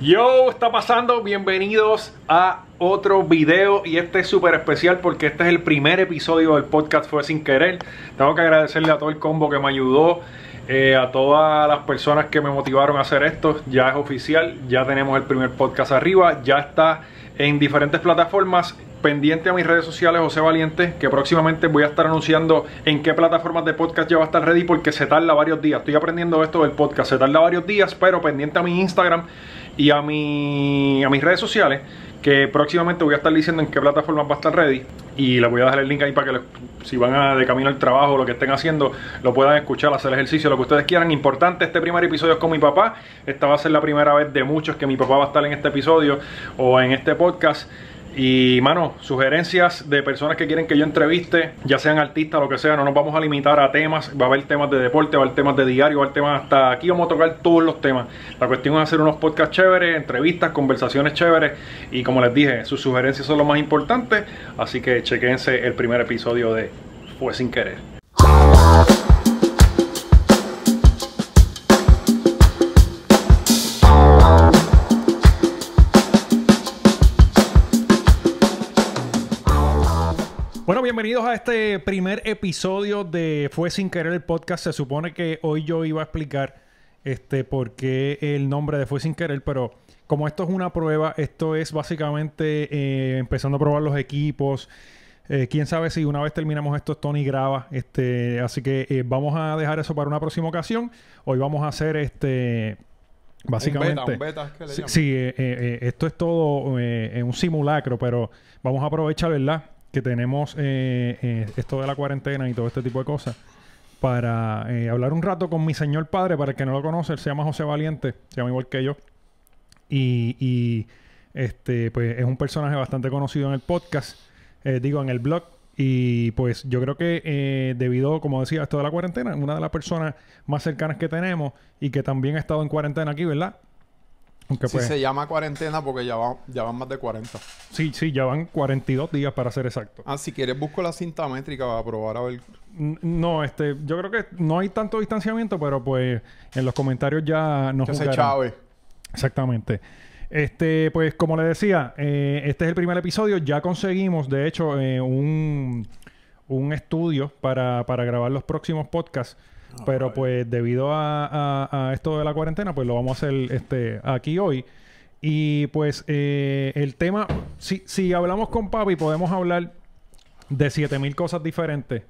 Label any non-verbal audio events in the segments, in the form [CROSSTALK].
Yo, está pasando, bienvenidos a otro video y este es súper especial porque este es el primer episodio del podcast Fue Sin Querer. Tengo que agradecerle a todo el combo que me ayudó, eh, a todas las personas que me motivaron a hacer esto. Ya es oficial, ya tenemos el primer podcast arriba, ya está en diferentes plataformas. Pendiente a mis redes sociales, José Valiente, que próximamente voy a estar anunciando en qué plataformas de podcast ya va a estar ready porque se tarda varios días. Estoy aprendiendo esto del podcast, se tarda varios días, pero pendiente a mi Instagram y a, mi, a mis redes sociales que próximamente voy a estar diciendo en qué plataformas va a estar ready y les voy a dejar el link ahí para que si van de camino al trabajo o lo que estén haciendo lo puedan escuchar, hacer ejercicio, lo que ustedes quieran. Importante, este primer episodio es con mi papá. Esta va a ser la primera vez de muchos que mi papá va a estar en este episodio o en este podcast. Y, mano, sugerencias de personas que quieren que yo entreviste, ya sean artistas, lo que sea, no nos vamos a limitar a temas. Va a haber temas de deporte, va a haber temas de diario, va a haber temas hasta aquí. Vamos a tocar todos los temas. La cuestión es hacer unos podcasts chéveres, entrevistas, conversaciones chéveres. Y como les dije, sus sugerencias son lo más importante. Así que chequense el primer episodio de Fue Sin Querer. bienvenidos a este primer episodio de Fue Sin Querer el podcast. Se supone que hoy yo iba a explicar este, por qué el nombre de Fue Sin Querer, pero como esto es una prueba, esto es básicamente eh, empezando a probar los equipos. Eh, quién sabe si una vez terminamos esto, Tony graba. Este, así que eh, vamos a dejar eso para una próxima ocasión. Hoy vamos a hacer este. Básicamente. Un sí, esto es todo un simulacro, pero vamos a aprovechar, ¿verdad? que tenemos eh, eh, esto de la cuarentena y todo este tipo de cosas para eh, hablar un rato con mi señor padre, para el que no lo conoce, se llama José Valiente, se llama igual que yo. Y, este, pues es un personaje bastante conocido en el podcast, digo, en el blog. Y pues yo creo que debido, como decía, a esto de la cuarentena, una de las personas más cercanas que tenemos y que también ha estado en cuarentena aquí, ¿verdad? Si pues. se llama cuarentena porque ya, ya van más de 40. Sí, sí, ya van 42 días para ser exacto. Ah, si quieres busco la cinta métrica para probar a ver. No, este, yo creo que no hay tanto distanciamiento, pero pues en los comentarios ya nos Que se Exactamente. Este, pues como les decía, eh, este es el primer episodio. Ya conseguimos, de hecho, eh, un, estudio para, para grabar los próximos podcasts. Ah, Pero pues debido a, esto de la cuarentena, pues lo vamos a hacer este, aquí hoy. Y pues eh, el tema, si, hablamos con papi, podemos hablar de 7000 cosas diferentes.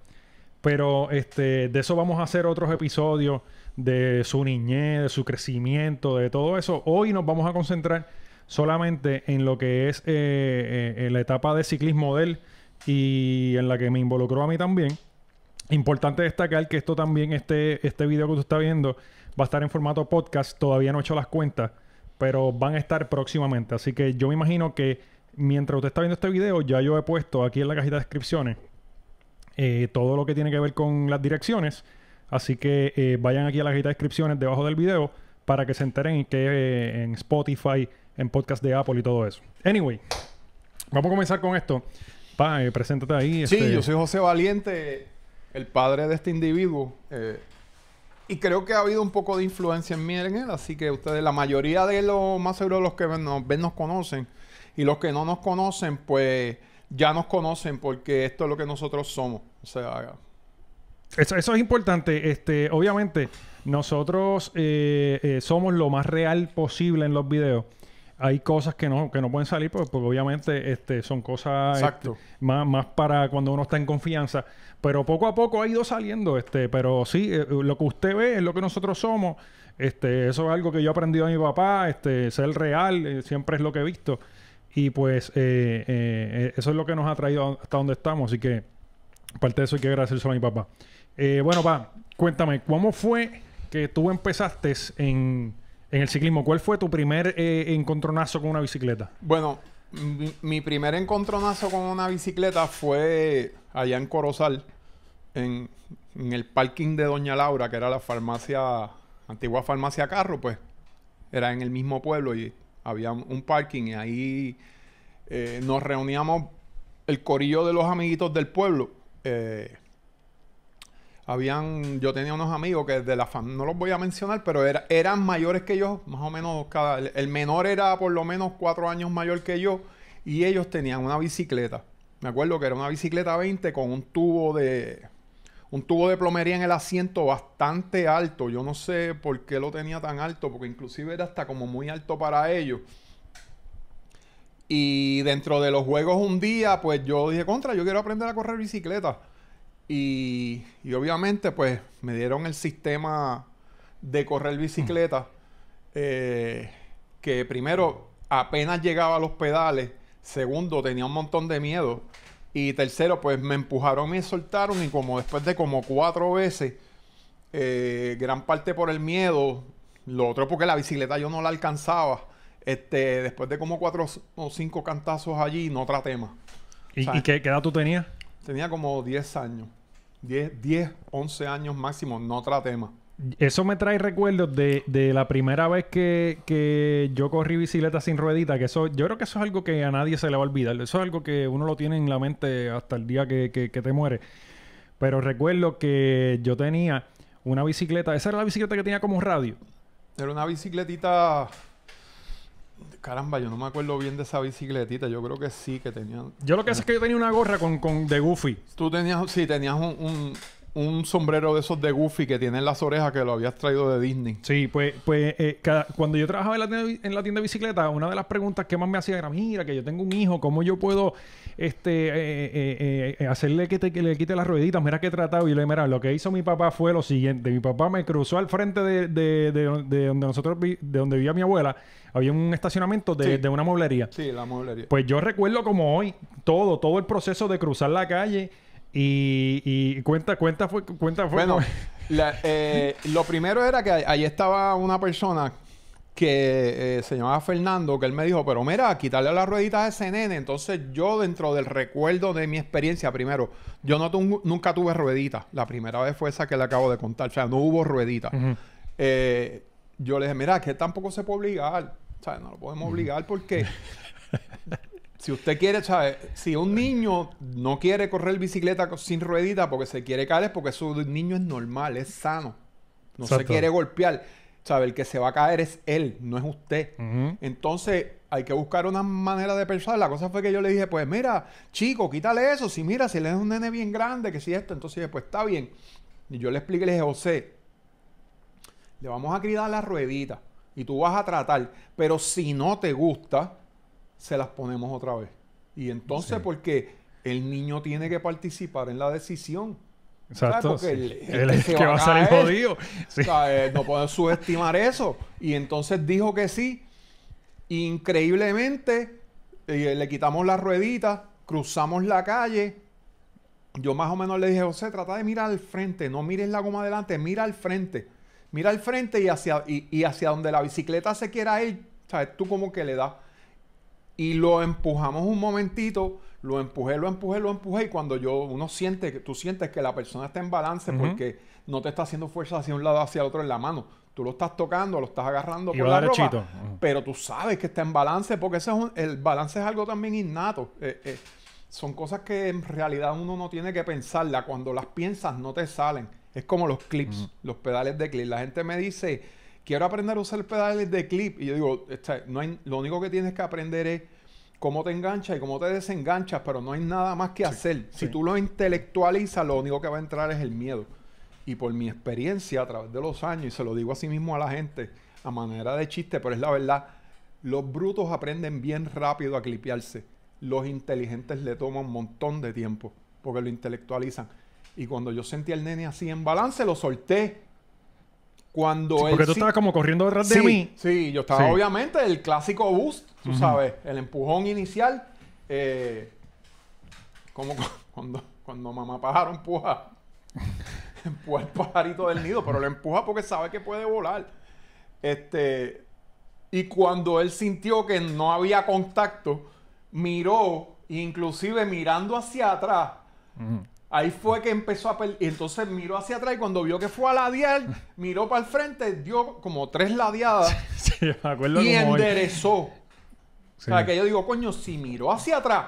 Pero este, de eso vamos a hacer otros episodios, de su niñez, de su crecimiento, de todo eso. Hoy nos vamos a concentrar solamente en lo que es eh, eh, la etapa de ciclismo de él y en la que me involucró a mí también. Importante destacar que esto también, este, este video que tú está viendo, va a estar en formato podcast. Todavía no he hecho las cuentas, pero van a estar próximamente. Así que yo me imagino que mientras usted está viendo este video, ya yo he puesto aquí en la cajita de descripciones eh, todo lo que tiene que ver con las direcciones. Así que eh, vayan aquí a la cajita de descripciones debajo del video para que se enteren que eh, en Spotify, en podcast de Apple y todo eso. Anyway, vamos a comenzar con esto. Pa, preséntate ahí. Sí, este. yo soy José Valiente el padre de este individuo. Eh, y creo que ha habido un poco de influencia en mí en él, así que ustedes, la mayoría de los más seguros los que nos ven nos conocen, y los que no nos conocen, pues ya nos conocen porque esto es lo que nosotros somos. O sea, eso, es importante. Este, obviamente, nosotros eh, eh, somos lo más real posible en los videos hay cosas que no, que no pueden salir pues, porque, obviamente este, son cosas este, más, más para cuando uno está en confianza. Pero poco a poco ha ido saliendo. Este, pero sí, eh, eh, lo que usted ve es lo que nosotros somos. Este, eso es algo que yo he aprendido de mi papá, este, ser real, eh, siempre es lo que he visto. Y pues eso es lo que nos ha traído hasta donde estamos. Así que aparte de eso hay que agradecerlo a mi papá. bueno, pa, cuéntame, ¿cómo fue que tú empezaste en en el ciclismo. ¿Cuál fue tu primer eh, encontronazo con una bicicleta? Bueno, mi, primer encontronazo con una bicicleta fue allá en Corozal, en, el parking de Doña Laura, que era la farmacia, antigua farmacia Carro, pues era en el mismo pueblo y había un parking y ahí eh, nos reuníamos el corillo de los amiguitos del pueblo. Eh, habían, yo tenía unos amigos que de la fan no los voy a mencionar, pero eran mayores que yo, más o menos, cada, el menor era por lo menos cuatro años mayor que yo, y ellos tenían una bicicleta. Me acuerdo que era una bicicleta 20 con un tubo de, un tubo de plomería en el asiento bastante alto. Yo no sé por qué lo tenía tan alto, porque inclusive era hasta como muy alto para ellos. Y dentro de los juegos un día, pues yo dije, contra, yo quiero aprender a correr bicicleta. Y, obviamente, pues, me dieron el sistema de correr bicicleta. Eh, que primero, apenas llegaba a los pedales. Segundo, tenía un montón de miedo. Y tercero, pues me empujaron y me soltaron. Y como después de como cuatro veces, eh, gran parte por el miedo. Lo otro porque la bicicleta yo no la alcanzaba. Este, después de como cuatro o cinco cantazos allí, no traté más. ¿Y, qué, edad tú tenías? Tenía como 10 años. 10, 10 11 años máximo, no tema. Eso me trae recuerdos de, la primera vez que, yo corrí bicicleta sin ruedita, que eso, yo creo que eso es algo que a nadie se le va a olvidar. Eso es algo que uno lo tiene en la mente hasta el día que, te muere. Pero recuerdo que yo tenía una bicicleta, esa era la bicicleta que tenía como radio. Era una bicicletita Caramba, yo no me acuerdo bien de esa bicicletita. Yo creo que sí que tenía. Yo lo que sé es que yo tenía una gorra con, con de Goofy. Tú tenías, sí, tenías un un sombrero de esos de Goofy que en las orejas que lo habías traído de Disney. Sí, pues, pues eh, cuando yo trabajaba en la, tienda, de bicicleta, una de las preguntas que más me hacía era, mira, que yo tengo un hijo, ¿cómo yo puedo este, eh, eh, hacerle que, le quite las rueditas? Mira que he tratado y le mira, lo que hizo mi papá fue lo siguiente. Mi papá me cruzó al frente de, de, donde nosotros, de donde vivía mi abuela. Había un estacionamiento de, de una mueblería. Sí, la mueblería. Pues yo recuerdo como hoy todo, todo el proceso de cruzar la calle y, cuenta, cuenta fue, cuenta fue. Bueno, [LAUGHS] eh, lo primero era que ahí estaba una persona que eh, se llamaba Fernando, que él me dijo, pero mira, quitarle las rueditas a ese nene. Entonces yo dentro del recuerdo de mi experiencia, primero, yo no nunca tuve rueditas. La primera vez fue esa que le acabo de contar, o sea, no hubo rueditas. Eh, yo le dije, mira, que tampoco se puede obligar. O sea, no lo podemos obligar porque [LAUGHS] Si usted quiere, ¿sabe? Si un niño no quiere correr bicicleta sin ruedita porque se quiere caer, es porque su niño es normal, es sano. No se quiere golpear. ¿Sabe? El que se va a caer es él, no es usted. Entonces, hay que buscar una manera de pensar. La cosa fue que yo le dije, pues mira, chico, quítale eso. Si mira, si le es un nene bien grande, que si esto, entonces pues está bien. Y yo le expliqué, le dije, José, le vamos a quitar la ruedita y tú vas a tratar. Pero si no te gusta, se las ponemos otra vez. Y entonces, porque el niño tiene que participar en la decisión. Exacto. [LAUGHS] que, va, a salir jodido. Eh, no podemos subestimar eso. Y entonces dijo que sí. Increíblemente, eh, le quitamos las rueditas, cruzamos la calle. Yo más o menos le dije, José, trata de mirar al frente, no mires la goma adelante, mira al frente. Mira al frente y hacia, y, hacia donde la bicicleta se quiera ir, ¿sabes? Tú como que le das y lo empujamos un momentito, lo empujé, lo empujé, lo empujé y cuando yo uno siente que tú sientes que la persona está en balance porque no te está haciendo fuerza hacia un lado hacia el otro en la mano. Tú lo estás tocando, lo estás agarrando por la pero tú sabes que está en balance porque eso es el balance es algo también innato. Eh, eh, son cosas que en realidad uno no tiene que pensarla. Cuando las piensas no te salen. Es como los clips, los pedales de clips. La gente me dice, quiero aprender a usar pedales de clip. Y yo digo, este, no hay, lo único que tienes que aprender es cómo te enganchas y cómo te desenganchas, pero no hay nada más que hacer. Si tú lo intelectualizas, lo único que va a entrar es el miedo. Y por mi experiencia a través de los años, y se lo digo así mismo a la gente, a manera de chiste, pero es la verdad, los brutos aprenden bien rápido a clipearse. Los inteligentes le toman un montón de tiempo porque lo intelectualizan. Y cuando yo sentí al nene así en balance, lo solté cuando él porque tú estabas como corriendo detrás de mí. Sí, yo estaba obviamente el clásico boost, tú sabes, el empujón inicial. Eh, como [LAUGHS] cuando, cuando mamá pájaro empuja, [LAUGHS] empuja el pajarito del nido, pero lo empuja porque sabe que puede volar. Este, y cuando él sintió que no había contacto, miró, inclusive mirando hacia atrás, Ahí fue que empezó a perder. Y entonces miró hacia atrás y cuando vio que fue a ladear, miró para el frente, dio como tres ladeadas [LAUGHS] sí, y enderezó. O sea, que yo digo, coño, si miró hacia atrás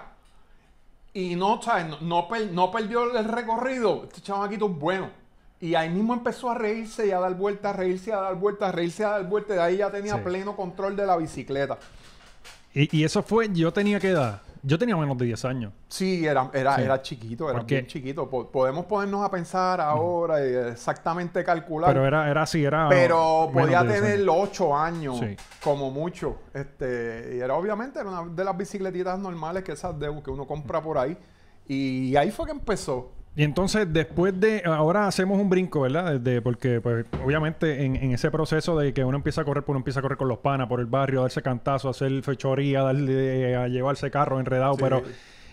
y no, No, no, perdió el recorrido, este chamaquito es bueno. Y ahí mismo empezó a reírse y a dar vueltas, a reírse, a dar vueltas, a reírse, a dar vueltas. de ahí ya tenía pleno control de la bicicleta. Y, eso fue, yo tenía que dar... Yo tenía menos de 10 años. Sí, era, era, era chiquito, era muy chiquito. podemos ponernos a pensar ahora y exactamente calcular. Pero era, era así, era. Pero podía tener 8 años, como mucho. Este, y era obviamente una de las bicicletitas normales que esas de, que uno compra por ahí. Y ahí fue que empezó. Y entonces, después de. Ahora hacemos un brinco, ¿verdad? Desde, porque, pues, obviamente, en, ese proceso de que uno empieza a correr, pues, uno empieza a correr con los panas por el barrio, a darse cantazo, hacer fechoría, a eh, llevarse carro enredado, pero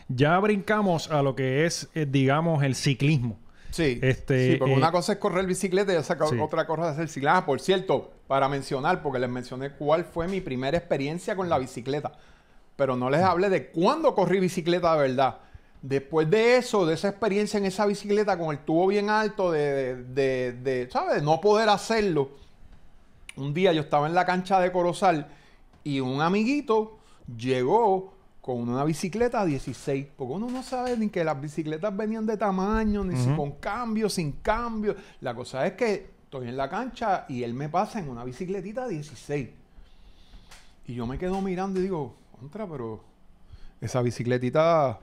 ya brincamos a lo que es, eh, digamos, el ciclismo. Sí, este, sí porque una eh, cosa es correr bicicleta y otra cosa es hacer ciclaje. Ah, por cierto, para mencionar, porque les mencioné cuál fue mi primera experiencia con la bicicleta, pero no les hablé de cuándo corrí bicicleta de verdad Después de eso, de esa experiencia en esa bicicleta con el tubo bien alto, de, de, de, ¿sabes? no poder hacerlo, un día yo estaba en la cancha de Corozal y un amiguito llegó con una bicicleta 16, porque uno no sabe ni que las bicicletas venían de tamaño, ni si con cambio, sin cambio. La cosa es que estoy en la cancha y él me pasa en una bicicletita 16. Y yo me quedo mirando y digo, contra, pero esa bicicletita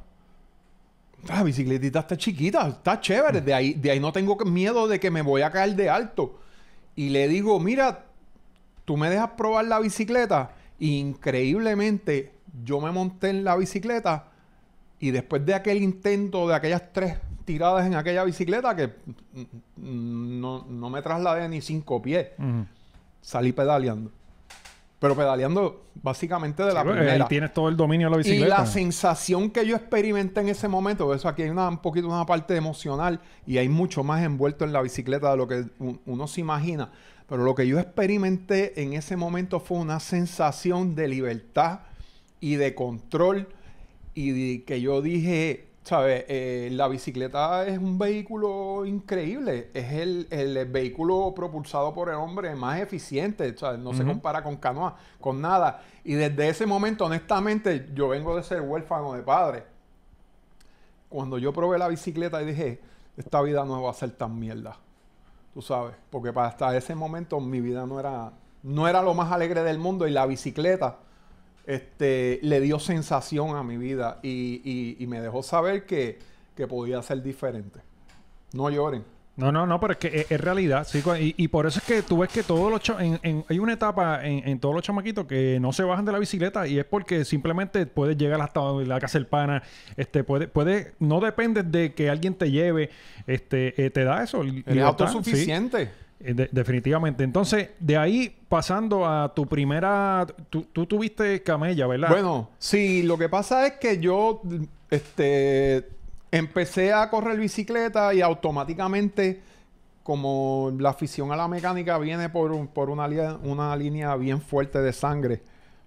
la bicicletita está chiquita, está chévere. De ahí, de ahí no tengo miedo de que me voy a caer de alto. Y le digo, mira, tú me dejas probar la bicicleta. increíblemente, yo me monté en la bicicleta. Y después de aquel intento, de aquellas tres tiradas en aquella bicicleta, que mm, mm, no, me trasladé ni cinco pies, salí pedaleando pero pedaleando básicamente de la pues, primera. tienes todo el dominio de la bicicleta. Y la sensación que yo experimenté en ese momento, eso aquí hay una, un poquito una parte emocional y hay mucho más envuelto en la bicicleta de lo que uno se imagina. Pero lo que yo experimenté en ese momento fue una sensación de libertad y de control y que yo dije, ¿Sabes? Eh, la bicicleta es un vehículo increíble. Es el, vehículo propulsado por el hombre más eficiente. No se compara con canoa, con nada. Y desde ese momento, honestamente, yo vengo de ser huérfano de padre. Cuando yo probé la bicicleta y dije, esta vida no va a ser tan mierda. Tú sabes, porque hasta ese momento mi vida no era, no era lo más alegre del mundo y la bicicleta este, le dio sensación a mi vida y, me dejó saber que, que, podía ser diferente. No lloren. No, no, no, pero es que es, realidad, y, por eso es que tú ves que todos los en, hay una etapa en, en, todos los chamaquitos que no se bajan de la bicicleta y es porque simplemente puedes llegar hasta la casa del pana, este, puede, puede, no depende de que alguien te lleve, este, eh, te da eso. El autosuficiente. suficiente. Eh, definitivamente. Entonces, de ahí pasando a tu primera. Tú, tuviste camella, ¿verdad? Bueno, sí, lo que pasa es que yo este, empecé a correr bicicleta y automáticamente, como la afición a la mecánica viene por, una, una línea bien fuerte de sangre.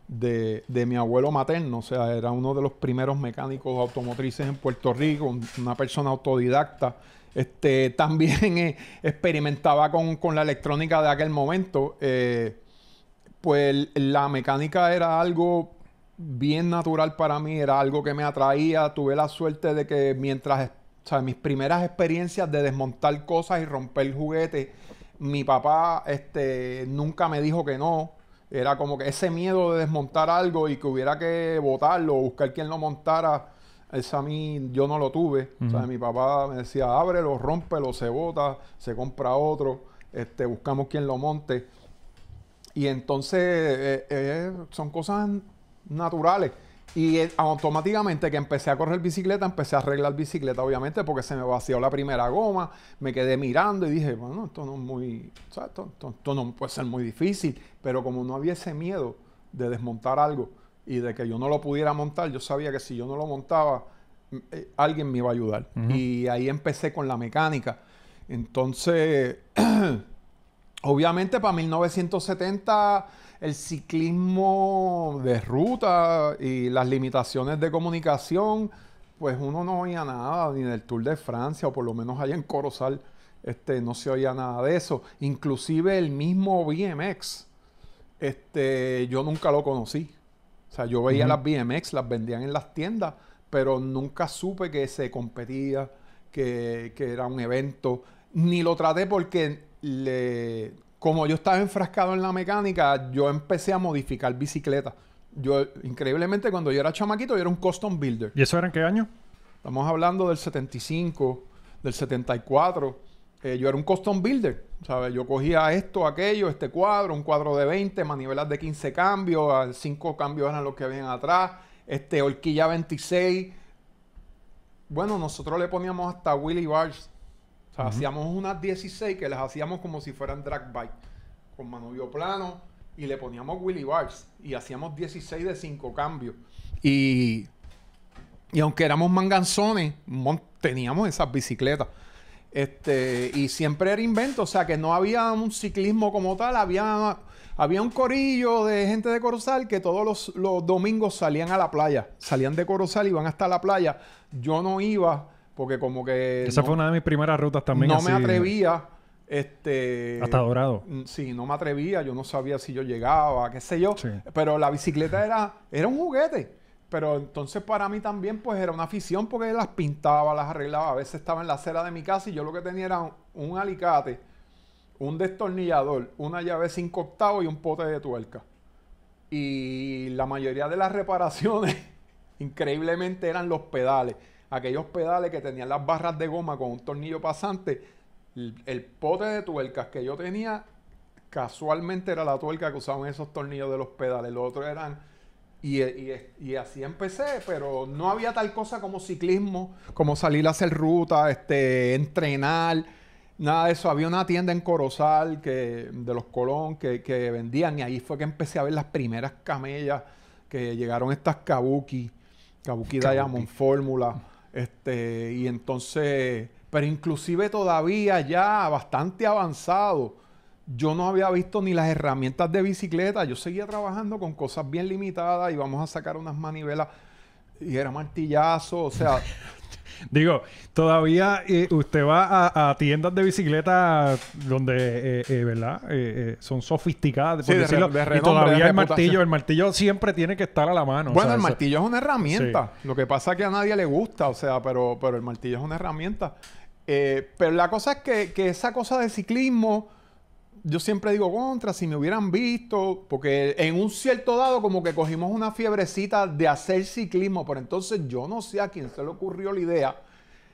De, de, mi abuelo materno, o sea, era uno de los primeros mecánicos automotrices en Puerto Rico, una persona autodidacta este, también eh, experimentaba con, la electrónica de aquel momento. Eh, pues la mecánica era algo bien natural para mí, era algo que me atraía. Tuve la suerte de que mientras, mis primeras experiencias de desmontar cosas y romper juguetes, mi papá este, nunca me dijo que no. Era como que ese miedo de desmontar algo y que hubiera que botarlo o buscar quien lo montara eso a mí yo no lo tuve. mi papá me decía, ábrelo, rómpelo, se bota, se compra otro, este, buscamos quien lo monte. Y entonces eh, eh, son cosas naturales. Y eh, automáticamente que empecé a correr bicicleta, empecé a arreglar bicicleta, obviamente, porque se me vació la primera goma, me quedé mirando y dije, bueno, esto no es muy, esto, no puede ser muy difícil, pero como no había ese miedo de desmontar algo, y de que yo no lo pudiera montar, yo sabía que si yo no lo montaba, eh, alguien me iba a ayudar. Y ahí empecé con la mecánica. Entonces, [CLEARS THROAT] obviamente para 1970 el ciclismo de ruta y las limitaciones de comunicación, pues uno no oía nada, ni del Tour de Francia, o por lo menos allá en Corozal, este, no se oía nada de eso. Inclusive el mismo BMX, este, yo nunca lo conocí. O sea, yo veía las BMX, las vendían en las tiendas, pero nunca supe que se competía, que, que era un evento. Ni lo traté porque le, como yo estaba enfrascado en la mecánica, yo empecé a modificar bicicletas. Yo, increíblemente, cuando yo era chamaquito, yo era un custom builder. ¿Y eso era en qué año? Estamos hablando del 75, del 74. Eh, yo era un custom builder, ¿sabes? Yo cogía esto, aquello, este cuadro, un cuadro de 20, manivelas de 15 cambios, 5 cambios eran los que ven atrás, este, horquilla 26. Bueno, nosotros le poníamos hasta Willy Bars. O sea, hacíamos unas 16 que las hacíamos como si fueran drag bike, con manubrio plano, y le poníamos Willy Bars. Y hacíamos 16 de 5 cambios. Y, y aunque éramos manganzones, teníamos esas bicicletas. Este, y siempre era invento, o sea que no había un ciclismo como tal, había, había un corillo de gente de Corozal que todos los, domingos salían a la playa, salían de Corozal y iban hasta la playa. Yo no iba porque como que... Esa fue una de mis primeras rutas también. No me atrevía. Este, hasta Dorado. Mm, sí, no me atrevía, yo no sabía si yo llegaba, qué sé yo. Pero la bicicleta era, era un juguete. Pero entonces para mí también pues era una afición porque las pintaba, las arreglaba. A veces estaba en la acera de mi casa y yo lo que tenía era un, alicate, un destornillador, una llave sin octavos y un pote de tuerca. Y la mayoría de las reparaciones [LAUGHS] increíblemente eran los pedales. Aquellos pedales que tenían las barras de goma con un tornillo pasante. El, pote de tuercas que yo tenía casualmente era la tuerca que usaban esos tornillos de los pedales. Los otros eran y, así empecé, pero no había tal cosa como ciclismo, como salir a hacer ruta, este, entrenar, nada de eso. Había una tienda en Corozal que, de los Colón que, vendían y ahí fue que empecé a ver las primeras camellas que llegaron estas Kabuki, Kabuki, Diamond Fórmula. Este, y entonces, pero inclusive todavía ya bastante avanzado yo no había visto ni las herramientas de bicicleta. Yo seguía trabajando con cosas bien limitadas. y Íbamos a sacar unas manivelas y era martillazo. O sea. [LAUGHS] Digo, todavía eh, usted va a, tiendas de bicicleta donde, eh, eh, ¿verdad? son sofisticadas, por y todavía el martillo, el martillo siempre tiene que estar a la mano. Bueno, el martillo es una herramienta. Lo que pasa es que a nadie le gusta, o sea, pero, pero el martillo es una herramienta. pero la cosa es que, que esa cosa de ciclismo yo siempre digo contra, si me hubieran visto, porque en un cierto dado como que cogimos una fiebrecita de hacer ciclismo, pero entonces yo no sé a quién se le ocurrió la idea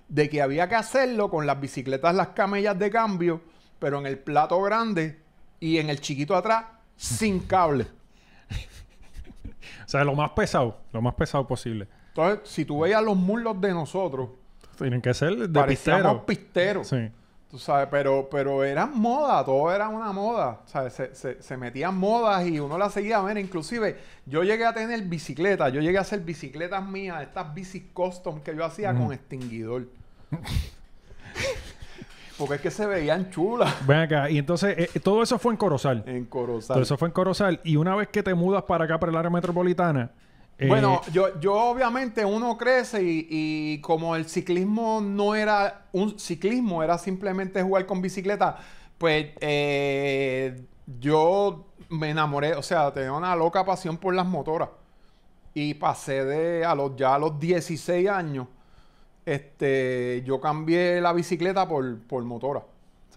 de que había que hacerlo con las bicicletas, las camellas de cambio, pero en el plato grande y en el chiquito atrás, sin [LAUGHS] cable. o sea, lo más pesado, lo más pesado posible. Entonces, si tú veías los muslos de nosotros, tienen que ser de pistero. Sí. Tú sabes, pero, pero eran moda, todo era una moda. ¿sabes? Se, se, metían modas y uno las seguía. ver, inclusive yo llegué a tener bicicletas, yo llegué a hacer bicicletas mías, estas bicis custom que yo hacía con mm. extinguidor. [LAUGHS] Porque es que se veían chulas. Ven acá, y entonces eh, eh, todo eso fue en Corozal. En Corozal. Todo eso fue en Corozal. Y una vez que te mudas para acá, para el área metropolitana, eh, bueno, yo, yo obviamente uno crece y, como el ciclismo no era un ciclismo, era simplemente jugar con bicicleta, pues eh, yo me enamoré, o sea, tenía una loca pasión por las motoras. Y pasé de a los, ya a los 16 años, este, yo cambié la bicicleta por, motora.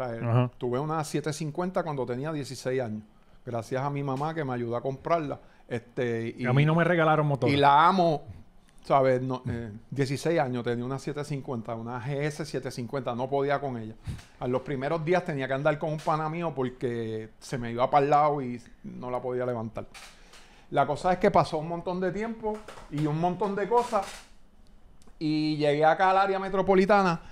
Eh, tuve una 750 cuando tenía 16 años, gracias a mi mamá que me ayudó a comprarla. Este, y, a mí no me regalaron motor. Y la amo, ¿sabes? Eh, 16 años tenía una 750, una GS 750, no podía con ella. A los primeros días tenía que andar con un pana mío porque se me iba para el lado y no la podía levantar. La cosa es que pasó un montón de tiempo y un montón de cosas y llegué acá al área metropolitana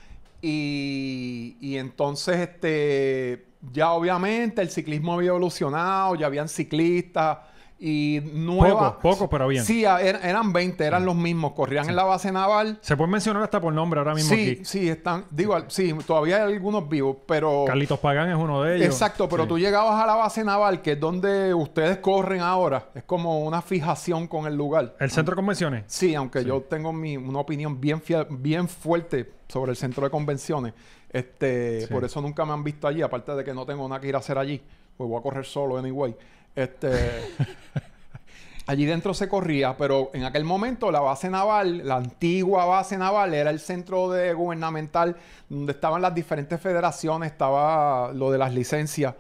y, y entonces este ya obviamente el ciclismo había evolucionado, ya habían ciclistas, y nuevas. Poco, pero bien. Sí, er, eran 20, eran los mismos, corrían en la base naval. Se puede mencionar hasta por nombre ahora mismo. Sí, aquí? sí, están, digo, sí, todavía hay algunos vivos, pero. Carlitos Pagán es uno de ellos. Exacto, pero tú llegabas a la base naval, que es donde ustedes corren ahora. Es como una fijación con el lugar. ¿El centro de convenciones? Sí, aunque yo tengo mi, una opinión bien, bien fuerte sobre el centro de convenciones. Este, Por eso nunca me han visto allí, aparte de que no tengo nada que ir a hacer allí, pues voy a correr solo anyway. Este, [LAUGHS] allí dentro se corría, pero en aquel momento la base naval, la antigua base naval, era el centro gubernamental donde estaban las diferentes federaciones, estaba lo de las licencias.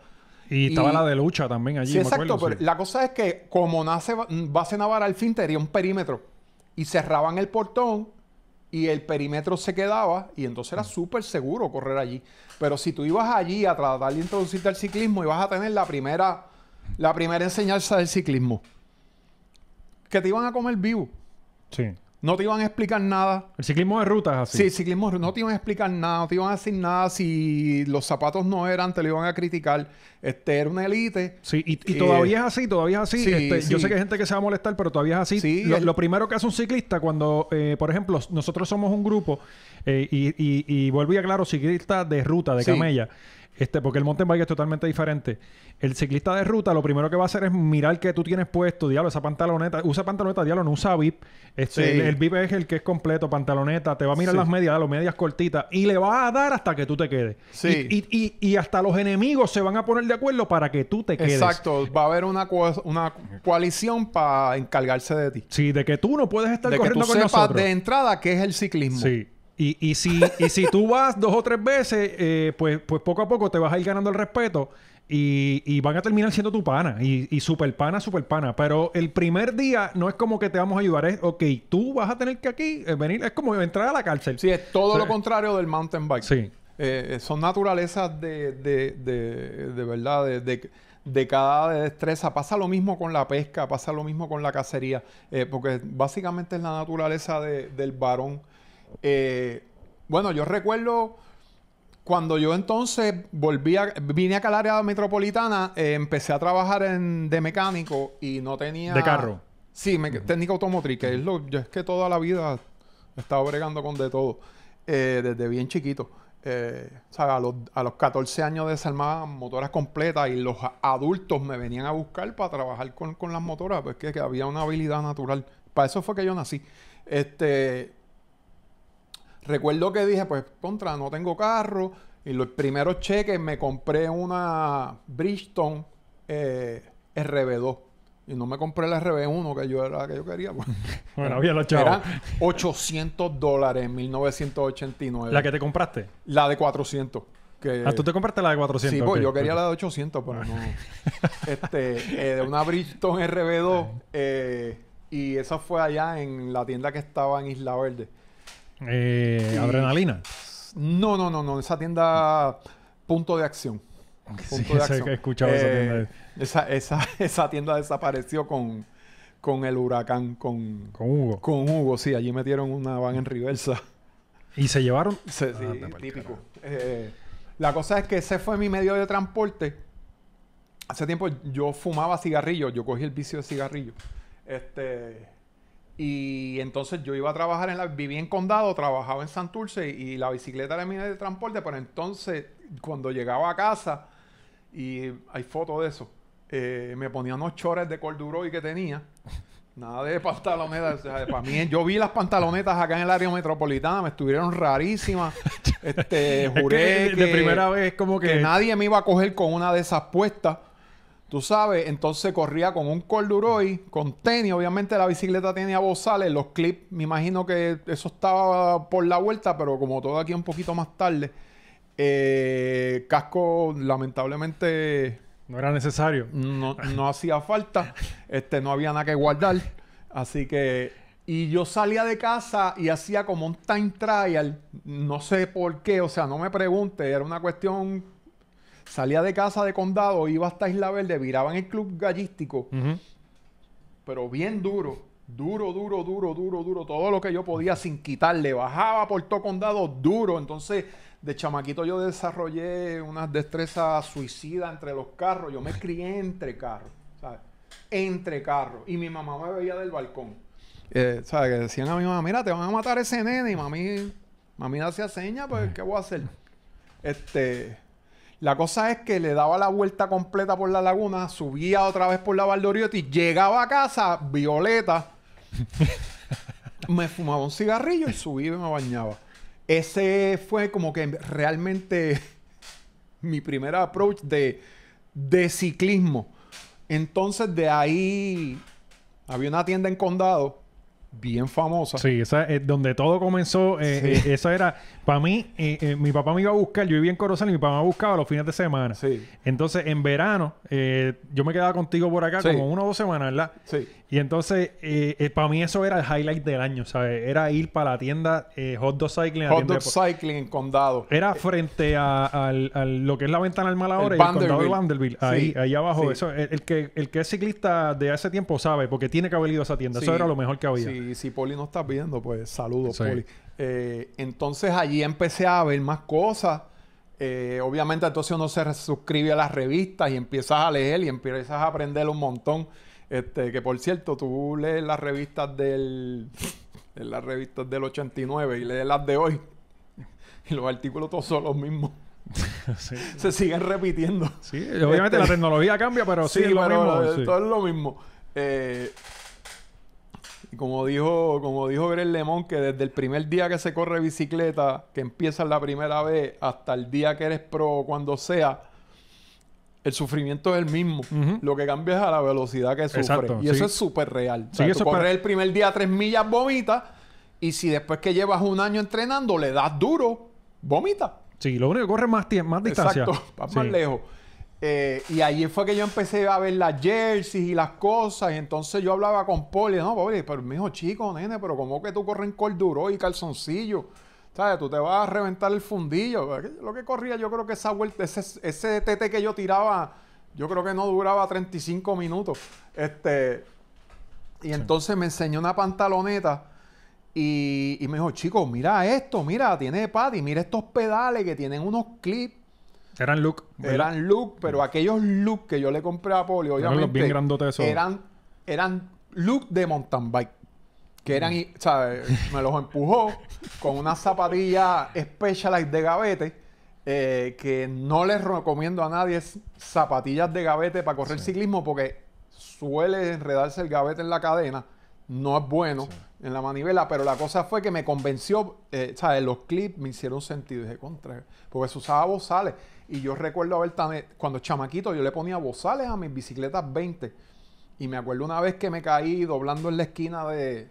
Y estaba la de lucha también allí. exacto. pero La cosa es que como nace base naval al fin tenía un perímetro y cerraban el portón y el perímetro se quedaba y entonces era mm. súper seguro correr allí. Pero si tú ibas allí a tratar de introducirte al ciclismo, ibas a tener la primera la primera enseñanza del ciclismo. Que te iban a comer vivo. Sí. No te iban a explicar nada. El ciclismo de ruta es así. Sí, el ciclismo no te iban a explicar nada, no te iban a decir nada. Si los zapatos no eran, te lo iban a criticar. Este era una élite. Sí, y, eh, todavía es así, todavía es así. Este, yo sé que hay gente que se va a molestar, pero todavía es así. lo, primero que hace un ciclista cuando, eh, por ejemplo, nosotros somos un grupo, eh, y, y, y, vuelvo y aclaro, ciclista de ruta, de camella. Este, porque el mountain bike es totalmente diferente. El ciclista de ruta lo primero que va a hacer es mirar que tú tienes puesto, diablo, esa pantaloneta, usa pantaloneta, diablo, no usa VIP. Este, el, VIP es el que es completo, pantaloneta, te va a mirar las medias, las medias cortitas y le va a dar hasta que tú te quedes. Sí. Y, hasta los enemigos se van a poner de acuerdo para que tú te quedes. Exacto, va a haber una, una coalición para encargarse de ti. Sí, de que tú no puedes estar de corriendo que con sepas de entrada que es el ciclismo. Sí. Y, si, si tú vas dos o tres veces, eh, pues, pues poco a poco te vas a ir ganando el respeto y, van a terminar siendo tu pana. Y, super pana, super pana. Pero el primer día no es como que te vamos a ayudar, es, ok, tú vas a tener que aquí eh, venir, es como entrar a la cárcel. Sí, es todo lo contrario del mountain bike. Sí. Eh, son naturalezas de, verdad, de, de cada destreza. Pasa lo mismo con la pesca, pasa lo mismo con la cacería, porque básicamente es la naturaleza del varón eh, bueno, yo recuerdo cuando yo entonces volví a, vine acá al área metropolitana, eh, empecé a trabajar en, de mecánico y no tenía... De carro. Sí, me, automotriz, que es lo, yo es que toda la vida he estado bregando con de todo, eh, desde bien chiquito. o sea, a, los, a los 14 años desarmaba motoras completas y los adultos me venían a buscar para trabajar con, las motoras, pues que había una habilidad natural. Para eso fue que yo nací. Este, Recuerdo que dije, pues, contra, no tengo carro. Y los primeros cheques me compré una Bridgestone eh, RB2. Y no me compré la RB1, que yo era la que yo quería. Pues. [LAUGHS] bueno, había los chavos. Eran 800 dólares en 1989. ¿La que te compraste? La de 400. Que... Ah, tú te compraste la de 400. Sí, pues yo quería la de 800, pero no. Ah. [LAUGHS] este, eh, una Bridgestone RB2. Eh, y esa fue allá en la tienda que estaba en Isla Verde. Eh, ¿Adrenalina? No, no, no, no. Esa tienda, punto de acción. Punto [LAUGHS] de acción. He escuchado esa tienda. Eh, [LAUGHS] esa, tienda desapareció con, el huracán, con, con Hugo. Con Hugo, sí. Allí metieron una van en reversa. ¿Y se llevaron? Se, sí, ah, típico. Eh, la cosa es que ese fue mi medio de transporte. Hace tiempo yo fumaba cigarrillos. Yo cogí el vicio de cigarrillo. Este y entonces yo iba a trabajar en la. Vivía en Condado, trabajaba en Santurce y la bicicleta era mi de transporte. Pero entonces, cuando llegaba a casa, y hay fotos de eso, eh, me ponía unos chores de y que tenía. Nada de pantalonetas. O para mí, yo vi las pantalonetas acá en el área metropolitana, me estuvieron rarísimas. [LAUGHS] Este, juré que, de primera vez como que nadie me iba a coger con una de esas puestas. Tú sabes, entonces corría con un corduroy, con tenis. Obviamente la bicicleta tenía bozales. Los clips, me imagino que eso estaba por la vuelta, pero como todo aquí un poquito más tarde. Eh, casco, lamentablemente. No era necesario. [LAUGHS] No, hacía falta. Este, no había nada que guardar. Así que. Y yo salía de casa y hacía como un time trial. No sé por qué. O sea, no me pregunte. Era una cuestión salía de casa de condado, iba hasta Isla Verde, viraba en el club gallístico, pero bien duro, duro, duro, duro, duro, duro, todo lo que yo podía sin quitarle, bajaba por todo condado duro, entonces de chamaquito yo desarrollé unas destrezas suicidas entre los carros, yo me crié entre carros, ¿sabes? Entre carros, y mi mamá me veía del balcón. Eh, ¿Sabes? Que decían a mi mamá, mira, te van a matar ese nene, y mami, mami hacía seña, pues, ¿qué voy a hacer? Este, la cosa es que le daba la vuelta completa por la laguna, subía otra vez por la Valdoriotti, llegaba a casa, Violeta, me fumaba un cigarrillo y subía y me bañaba. Ese fue como que realmente [LAUGHS] mi primer approach de, de ciclismo. Entonces de ahí había una tienda en Condado bien famosa. Sí, esa es donde todo comenzó. Eh, eh, esa era para mí, eh, eh, mi papá me iba a buscar, yo vivía en Corozal y mi papá me buscaba los fines de semana. Entonces, en verano, eh, yo me quedaba contigo por acá como una o dos semanas, ¿verdad? Sí. Y entonces, para mí eso era el highlight del año, ¿sabes? Era ir para la tienda Hot Dog Cycling. Hot Dog Cycling en Condado. Era frente a, lo que es la ventana al Malahora y el condado de Vanderbilt. Ahí, ahí abajo. Eso, el, que, el que es ciclista de hace tiempo sabe, porque tiene que haber ido a esa tienda. Eso era lo mejor que había. Sí, si Poli no estás viendo, pues saludos, Poli. Eh, entonces allí empecé a ver más cosas. Eh, obviamente entonces uno se suscribe a las revistas y empiezas a leer y empiezas a aprender un montón. Este, que por cierto, tú lees las revistas del... [LAUGHS] las revistas del 89 y lees las de hoy. [LAUGHS] Y los artículos todos son los mismos. [LAUGHS] Se siguen repitiendo. Sí, obviamente la este, tecnología cambia, pero eh, sí, Todo es lo mismo. Eh, como dijo, como dijo Greg Lemón, que desde el primer día que se corre bicicleta, que empiezas la primera vez, hasta el día que eres pro, cuando sea, el sufrimiento es el mismo. Lo que cambia es a la velocidad que sufres. y eso es súper real. corres el primer día tres millas, vomitas. Y si después que llevas un año entrenando le das duro, vomita. Sí, lo único que corre más, más distancia. Exacto, [LAUGHS] vas más lejos. Eh, y ahí fue que yo empecé a ver las jerseys y las cosas. Y entonces yo hablaba con Poli, no, Poli, pero dijo chico, nene, pero ¿cómo que tú corres en corduro y calzoncillo? ¿Sabes? Tú te vas a reventar el fundillo. Pues, Lo que corría, yo creo que esa vuelta, ese, ese que yo tiraba, yo creo que no duraba 35 minutos. Este, y entonces me enseñó una pantaloneta. Y, me dijo, chicos, mira esto, mira, tiene y mira estos pedales que tienen unos clips eran look. Eran look, pero mm. aquellos look que yo le compré a Poli, obviamente. Eran los bien Eran, eran look de mountain bike. Que eran, mm. ¿sabes? Me los empujó con una zapatilla Specialized de gavete. Eh, que no les recomiendo a nadie zapatillas de gavete para correr ciclismo porque suele enredarse el gavete en la cadena. No es bueno en la manivela, pero la cosa fue que me convenció, eh, ¿sabes? Los clips me hicieron sentido, dije, contra, porque se usaba bozales. Y yo recuerdo haber, cuando chamaquito, yo le ponía bozales a mis bicicletas 20. Y me acuerdo una vez que me caí doblando en la esquina de,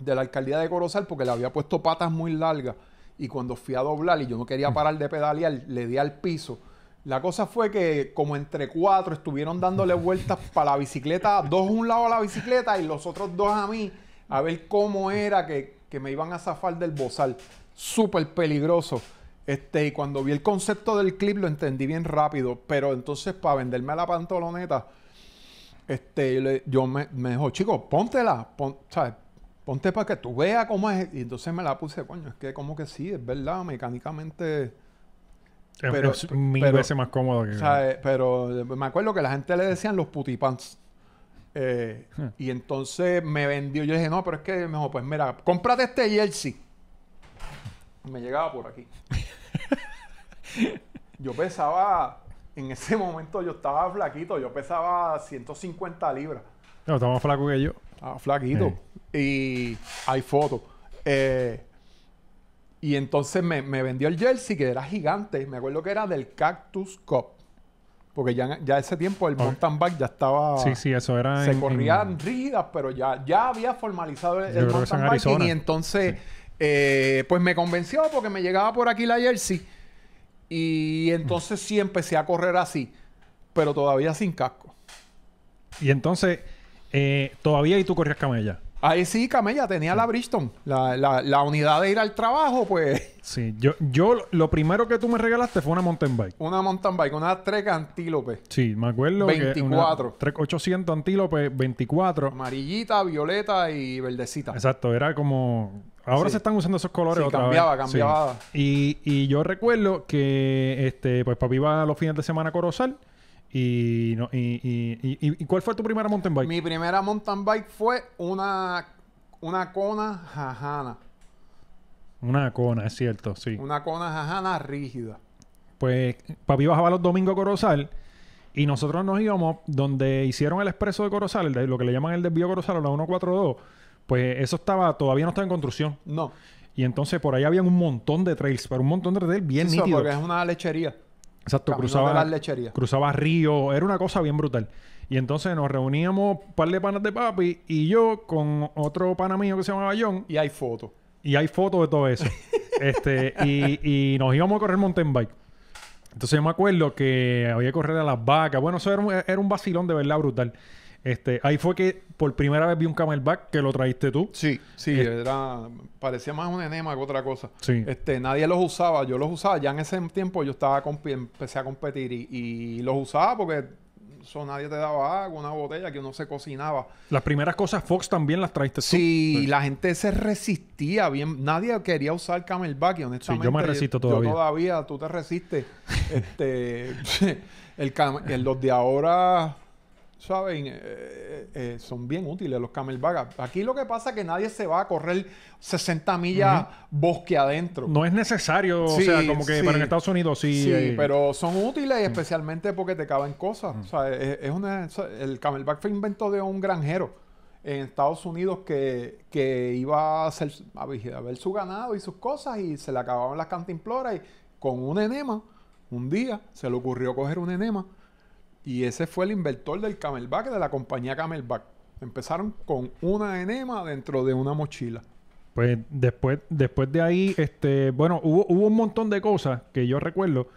de la alcaldía de Corozal porque le había puesto patas muy largas. Y cuando fui a doblar y yo no quería parar de pedalear, le di al piso. La cosa fue que como entre cuatro estuvieron dándole vueltas para la bicicleta, dos a un lado a la bicicleta y los otros dos a mí a ver cómo era que, me iban a zafar del bozal. Súper peligroso. Este, y cuando vi el concepto del clip lo entendí bien rápido, pero entonces para venderme la pantaloneta, este, yo, me, dijo, chico, póntela, ponte para que tú veas cómo es. Y entonces me la puse, coño, es que como que sí, es verdad, mecánicamente... Pero, es mil veces más cómodo que... yo. Pero me acuerdo que la gente le decían los putipants. Eh, y entonces me vendió. Yo dije, no, pero es que mejor, pues mira, cómprate este jersey. Me llegaba por aquí. [LAUGHS] yo pesaba, en ese momento yo estaba flaquito, yo pesaba 150 libras. No, estaba más flaco que yo. flaquito. Y hay fotos. Eh, y entonces me, me vendió el jersey que era gigante. Me acuerdo que era del Cactus Cup. Porque ya, ya ese tiempo el mountain bike ya estaba. Sí, sí, eso era. Se corrían pero ya, ya había formalizado el, mountain Y entonces, pues me convenció porque me llegaba por aquí la jersey. Y entonces sí empecé a correr así, pero todavía sin casco. Y entonces, eh, todavía y tú corrías camella. Ahí sí, Camella, tenía la Bristol. La, unidad de ir al trabajo, pues. Sí, yo, yo lo primero que tú me regalaste fue una mountain bike. Una mountain bike, una Trek Antílope. Sí, me acuerdo. 24. Trek 800 Antílope, 24. Amarillita, violeta y verdecita. Exacto, era como. Ahora se están usando esos colores otra cambiaba, vez. cambiaba. Y, yo recuerdo que este, pues papi iba los fines de semana a Corozal y, no, y, cuál fue tu primera mountain bike? Mi primera mountain bike fue una, una Kona Jajana. Una cona, es cierto, sí. Una cona Jajana rígida. Pues papi bajaba los domingos a Corozal y nosotros nos íbamos donde hicieron el expreso de Corozal, lo que le llaman el desvío Corozal o la 142. Pues eso estaba, todavía no estaba en construcción. No. Y entonces por ahí había un montón de trails, pero un montón de trails bien sí, nítidos. Porque es una lechería. Exacto, cruzaba, cruzaba río, era una cosa bien brutal. Y entonces nos reuníamos un par de panas de papi y yo con otro pana mío que se llamaba John. Y hay fotos. Y hay fotos de todo eso. [LAUGHS] este, y, y nos íbamos a correr mountain bike. Entonces yo me acuerdo que había que correr a las vacas. Bueno, eso era un vacilón de verdad brutal. Este, ahí fue que por primera vez vi un camelback que lo trajiste tú. Sí, sí, este, era, parecía más un enema que otra cosa. Sí. Este, nadie los usaba, yo los usaba. Ya en ese tiempo yo estaba empecé a competir y, los usaba porque nadie te daba agua, una botella que uno se cocinaba. Las primeras cosas Fox también las traíste. sí, tú. Sí, la gente se resistía bien. Nadie quería usar camelback y honestamente... yo me resisto todavía. Yo todavía, tú te resistes. [LAUGHS] este, [LAUGHS] el, el los de ahora saben, eh, eh, eh, son bien útiles los camelback. Aquí lo que pasa es que nadie se va a correr 60 millas bosque adentro. No es necesario, o sea, como que para en Estados Unidos sí. Sí, pero son útiles mm. especialmente porque te caben cosas. Mm. O sea, e, e, es, una, el camelback fue invento de un granjero en Estados Unidos que, que iba a, hacer, a, ver su ganado y sus cosas y se le acababan las cantimploras y con un enema, un día se le ocurrió coger un enema y ese fue el inventor del Camelback, de la compañía Camelback. Empezaron con una enema dentro de una mochila. Pues después, después de ahí, este, bueno, hubo, un montón de cosas que yo recuerdo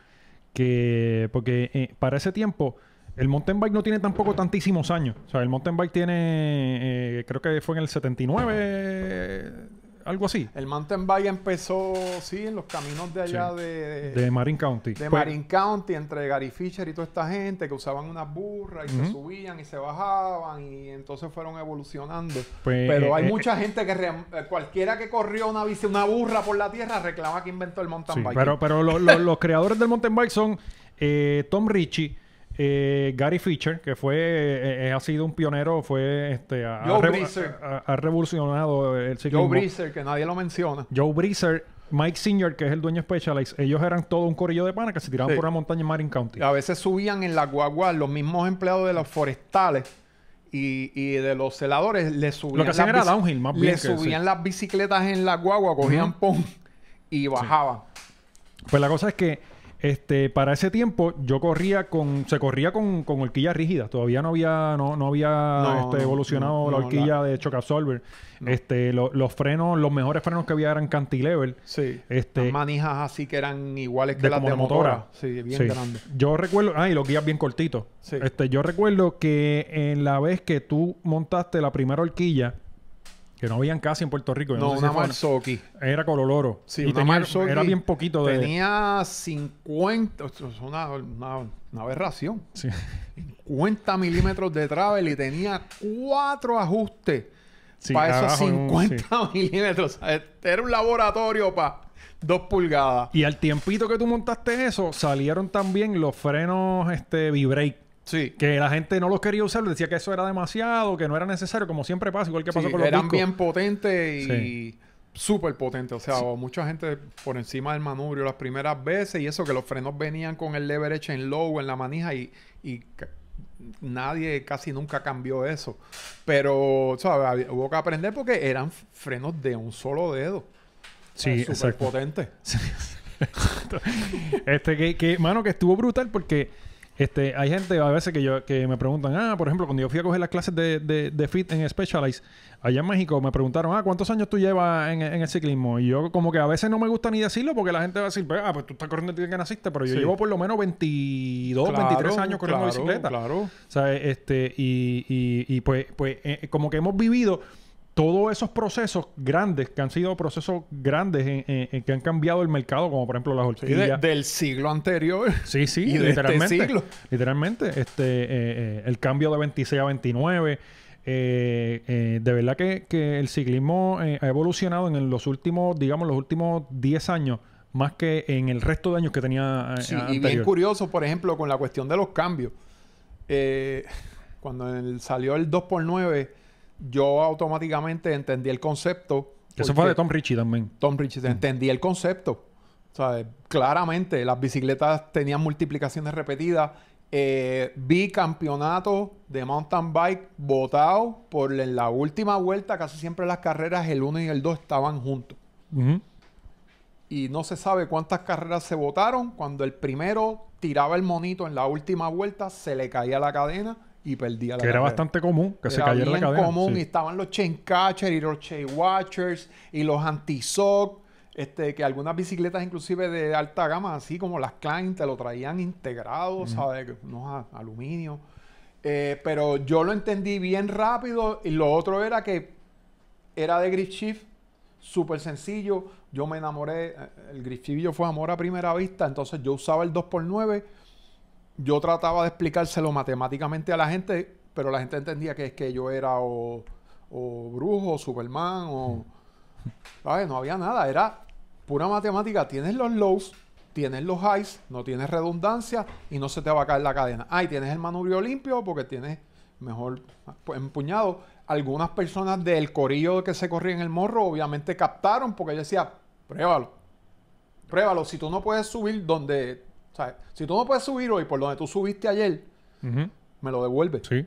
que, porque eh, para ese tiempo, el mountain bike no tiene tampoco tantísimos años. O sea, el mountain bike tiene, eh, creo que fue en el 79, algo así. El mountain bike empezó, sí, en los caminos de allá de, de... Marin County. De pues Marin County, entre Gary Fisher y toda esta gente que usaban unas burras y se subían y se bajaban y entonces fueron evolucionando. Pues, pero hay eh, eh, mucha eh. gente que... cualquiera que corrió una bici, una burra por la tierra, reclama que inventó el mountain bike. Pero, pero los creadores del mountain bike son Tom Ritchie, eh, Gary Fisher, que fue, eh, eh, ha sido un pionero, fue este, ha, ha, revolucionado el ciclismo. Joe Breezer que nadie lo menciona. Joe Breezer Mike Senior, que es el dueño de Specialized, ellos eran todo un corillo de pana que se tiraban por la montaña en Marin County. a veces subían en la guagua los mismos empleados de los forestales y, de los celadores le subían, Lo que subían las bicicletas en la guagua, cogían pon y bajaban. Pues la cosa es que este, para ese tiempo yo corría con, se corría con, con horquillas rígidas. Todavía no había, no, no había este, evolucionado la horquilla de shock absorber. Este, los frenos, los mejores frenos que había eran cantilever. Sí. Este, manijas así que eran iguales que las de motora. Sí, bien grandes. Yo recuerdo, ah, y los guías bien cortitos. Este, yo recuerdo que en la vez que tú montaste la primera horquilla, que no habían casi en Puerto Rico. No, Era Cololoro. Sí, y Era bien poquito de... Tenía 50... una, aberración. Sí. 50 milímetros de travel y tenía cuatro ajustes para esos 50 [LAUGHS] milímetros. era un laboratorio para... Dos pulgadas. Y al tiempito que tú montaste eso, salieron también los frenos este, v que la gente no los quería usar, decía que eso era demasiado, que no era necesario, como siempre pasa, igual que pasó con los Eran bien potentes y súper potente potentes. O sea, mucha gente por encima del manubrio las primeras veces y eso, que los frenos venían con el leverage en low, en la manija y, nadie casi nunca cambió eso. Pero, Hubo que aprender porque eran frenos de un solo dedo. Sí, súper potente. [LAUGHS] este que, que, mano, que estuvo brutal porque este, hay gente a veces que, yo, que me preguntan, ah, por ejemplo, cuando yo fui a coger las clases de, de, de fit en Specialized, allá en México, me preguntaron, ah, ¿cuántos años tú llevas en, el ciclismo? Y yo como que a veces no me gusta ni decirlo porque la gente va a decir, ah, pues tú estás corriendo desde que naciste, pero yo llevo por lo menos 22, 23 años corriendo bicicleta. Claro, O sea, este, y, y, pues, pues eh, como que hemos vivido todos esos procesos grandes, que han sido procesos grandes en, que han cambiado el mercado, como por ejemplo las orquídeas. del siglo anterior. Sí, sí, este literalmente. este siglo. Literalmente, este, eh, eh, el cambio de 26 a 29. Eh, de verdad que, el ciclismo ha evolucionado en los últimos, digamos, los últimos 10 años más que en el resto de años que tenía. y bien curioso, por ejemplo, con la cuestión de los cambios. cuando salió el 2x9, yo automáticamente entendí el concepto. Eso fue de Tom Ritchie también. Tom Ritchie, mm. entendí el concepto. Claramente, las bicicletas tenían multiplicaciones repetidas. Eh, vi campeonato de mountain bike votados por en la última vuelta. Casi siempre las carreras, el 1 y el 2 estaban juntos. Y no se sabe cuántas carreras se votaron. Cuando el primero tiraba el monito en la última vuelta, se le caía la cadena y perdía la Que era bastante común, que se cayera la cadena. común y estaban los chain catchers y los chain watchers y los anti este, que algunas bicicletas inclusive de alta gama, así como las Klein, te lo traían integrado, ¿sabes? Unos aluminio. Eh, pero yo lo entendí bien rápido y lo otro era que era de grip shift, súper sencillo. Yo me enamoré, eh, el grip shift yo fue amor a primera vista, entonces yo usaba el 2x9 yo trataba de explicárselo matemáticamente a la gente, pero la gente entendía que es que yo era o, o brujo, Superman, o... [LAUGHS] ¿Sabes? No había nada, era pura matemática. Tienes los lows, tienes los highs, no tienes redundancia y no se te va a caer la cadena. ahí tienes el manubrio limpio porque tienes mejor pues, empuñado. Algunas personas del corillo que se corría en el morro obviamente captaron porque yo decía, pruébalo. Pruébalo, si tú no puedes subir donde si tú no puedes subir hoy por donde tú subiste ayer, me lo devuelves Sí.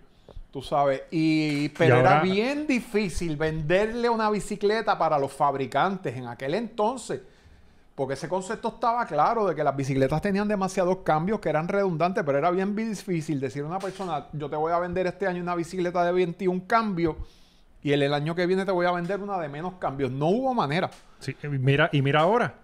Tú sabes, y, pero era bien difícil venderle una bicicleta para los fabricantes en aquel entonces, porque ese concepto estaba claro de que las bicicletas tenían demasiados cambios que eran redundantes, pero era bien difícil decir a una persona, yo te voy a vender este año una bicicleta de 21 cambios y el, el año que viene te voy a vender una de menos cambios. No hubo manera. Sí, mira, y mira ahora,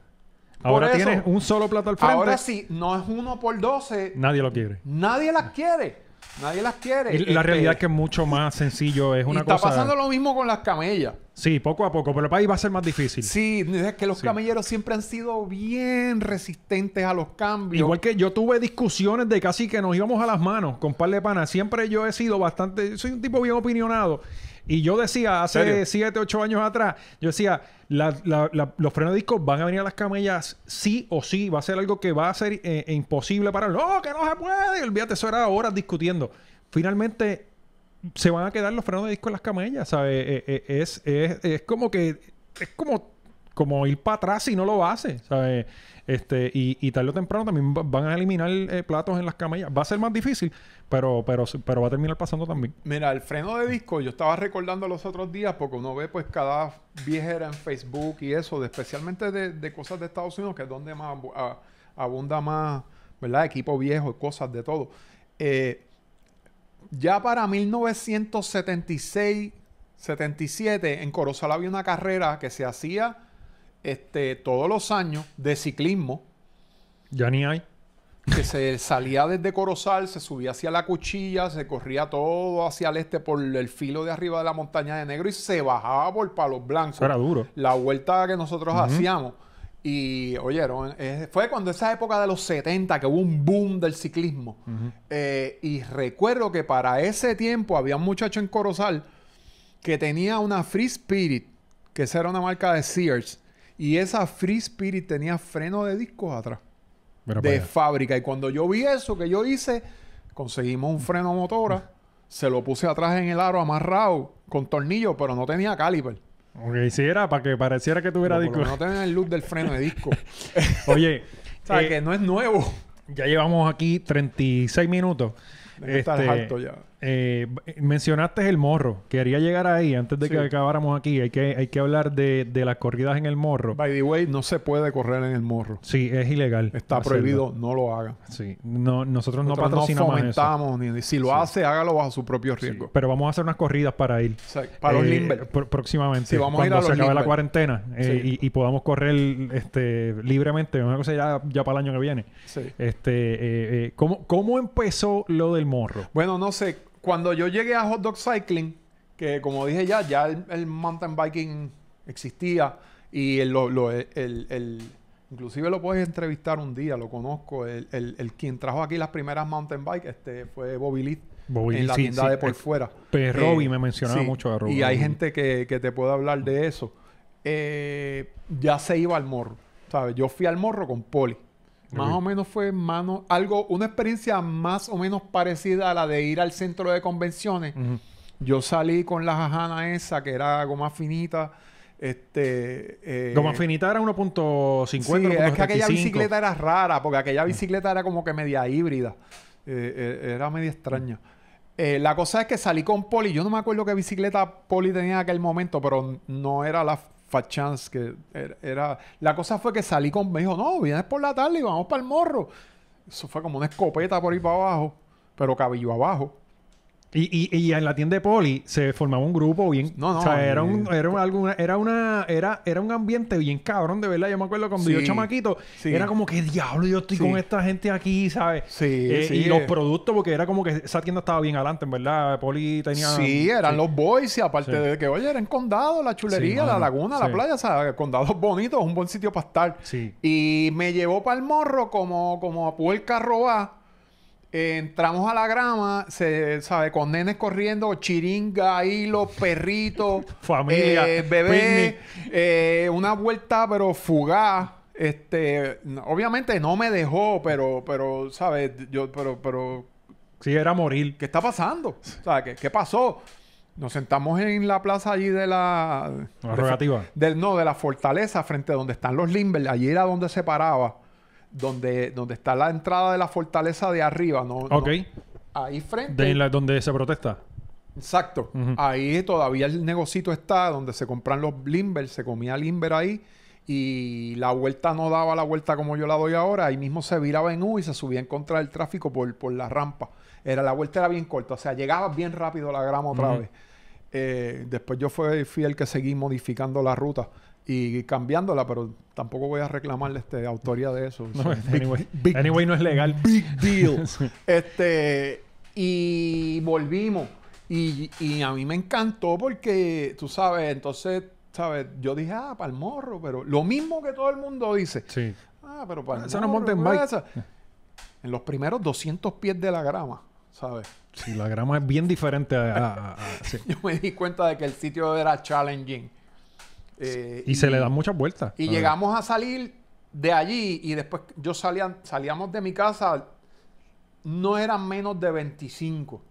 Ahora tienes un solo plato al frente. Ahora sí, no es uno por doce. Nadie lo quiere. Nadie las quiere. Nadie las quiere. la este, realidad es que es mucho más sencillo. Es una y está pasando lo mismo con las camellas. Sí, poco a poco, pero el país va a ser más difícil. Sí, es que los camelleros siempre han sido bien resistentes a los cambios. Igual que yo tuve discusiones de casi que nos íbamos a las manos con par de panas. Siempre yo he sido bastante. Soy un tipo bien opinionado. Y yo decía hace 7, 8 años atrás, yo decía, los frenos de disco van a venir a las camellas sí o sí, va a ser algo que va a ser eh, imposible para... No, que no se puede, y olvídate, eso era horas discutiendo. Finalmente se van a quedar los frenos de disco en las camellas, ¿sabes? Eh, eh, es, es, es como que... Es como como ir para atrás si no lo hace, ¿sabes? Este, y, y tarde o temprano también van a eliminar eh, platos en las camellas. Va a ser más difícil, pero, pero, pero va a terminar pasando también. Mira, el freno de disco, yo estaba recordando los otros días, porque uno ve pues cada viejera en Facebook y eso, especialmente de, cosas de Estados Unidos, que es donde más abunda más, ¿verdad? Equipo viejo, cosas de todo. Eh, ya para 1976, 77, en Corozal había una carrera que se hacía este, todos los años de ciclismo. Ya ni hay. Que se [LAUGHS] salía desde Corozal, se subía hacia la cuchilla, se corría todo hacia el este por el filo de arriba de la montaña de negro y se bajaba por palos blancos. Era duro. La vuelta que nosotros hacíamos. Y oyeron, eh, fue cuando esa época de los 70 que hubo un boom del ciclismo. Eh, y recuerdo que para ese tiempo había un muchacho en Corozal que tenía una Free Spirit, que esa era una marca de Sears, y esa Free Spirit tenía freno de discos atrás. de fábrica. Y cuando yo vi eso que yo hice, conseguimos un freno motora, se lo puse atrás en el aro amarrado con tornillo, pero no tenía caliper. Ok, si era para que pareciera que tuviera pero, disco. No tenía el look del freno de disco. [LAUGHS] Oye. [LAUGHS] o eh, que no es nuevo. Ya llevamos aquí 36 minutos. Este, estar alto ya eh, mencionaste el morro. Quería llegar ahí antes de que acabáramos aquí. Hay que, hay que hablar de, las corridas en el morro. By the way, no se puede correr en el morro. Sí, es ilegal. Está prohibido, no lo haga Sí, nosotros, no patrocinamos. No fomentamos, si lo hace, hágalo bajo su propio riesgo. Pero vamos a hacer unas corridas para ir. Para los eh, Limber. próximamente. vamos a ir a se acabe la cuarentena eh, y, podamos correr este, libremente. Una cosa ya, ya para el año que viene. Sí. Este, eh, ¿cómo, ¿Cómo empezó lo del morro? Bueno, no sé cuando yo llegué a Hot Dog Cycling, que como dije ya, ya el, mountain biking existía y el, Inclusive lo puedes entrevistar un día, lo conozco. El, quien trajo aquí las primeras mountain bikes este, fue Bobby Lee. en la tienda de por fuera. Pero eh, me mencionaba mucho a Robbie. Y hay gente que, te puede hablar de eso. Eh, ya se iba al morro, ¿sabes? Yo fui al morro con Poli. Más o menos fue mano, algo, una experiencia más o menos parecida a la de ir al centro de convenciones. Yo salí con la jajana esa, que era goma finita. Este, eh, goma finita era 1.50. Sí, es que aquella bicicleta era rara, porque aquella bicicleta era como que media híbrida. Eh, eh, era media extraña. Eh, la cosa es que salí con Poli. Yo no me acuerdo qué bicicleta Poli tenía en aquel momento, pero no era la Fat Chance, que er, era, La cosa fue que salí con... Me dijo, no, vienes por la tarde y vamos para el morro. Eso fue como una escopeta por ir para abajo, pero cabello abajo. Y, y, en la tienda de Poli se formaba un grupo bien. No, no. era un, eh, era era una, era, era un ambiente bien cabrón, de verdad. Yo me acuerdo cuando yo chamaquito, era como que diablo, yo estoy con esta gente aquí, ¿sabes? Eh, sí, Y los productos, porque era como que esa tienda estaba bien adelante, en verdad. Poli tenía. Sí, eran los boys, y aparte de que, oye, era en condado, la chulería, la laguna, la playa, o sea, condados bonitos, un buen sitio para estar. Sí. Y me llevó para el morro como, como a puerca robar entramos a la grama, se sabe, con nenes corriendo, chiringa, hilo, perrito, [LAUGHS] familia, eh, bebé, eh, una vuelta pero fugaz. Este, obviamente no me dejó, pero, pero, ¿sabes? Yo, pero, pero. Sí, era morir. ¿Qué está pasando? ¿Qué, pasó? Nos sentamos en la plaza allí de la... del, no, de la fortaleza, frente a donde están los Limber. Allí era donde se paraba donde, donde está la entrada de la fortaleza de arriba, ¿no? Ok. ahí frente. De donde se protesta. Exacto. Ahí todavía el negocito está, donde se compran los limber, se comía limber ahí. Y la vuelta no daba la vuelta como yo la doy ahora. Ahí mismo se viraba en U y se subía en contra del tráfico por, por la rampa. Era, la vuelta era bien corta, o sea, llegaba bien rápido a la grama otra vez. Eh, después yo fui, el que seguí modificando la ruta y cambiándola, pero tampoco voy a reclamarle este, autoría de eso. anyway, no es legal. Big deal. [LAUGHS] Este, y volvimos. Y, a mí me encantó porque, tú sabes, entonces, ¿sabes? Yo dije, ah, para el morro, pero lo mismo que todo el mundo dice. Sí. Ah, pero para ah, Eso no pues, En los primeros 200 pies de la grama, ¿sabes? Sí, la grama es bien diferente a... [LAUGHS] Yo me di cuenta de que el sitio era challenging. Eh, y, se le dan muchas vueltas. Y llegamos a salir de allí y después yo salía, salíamos de mi casa, no eran menos de 25.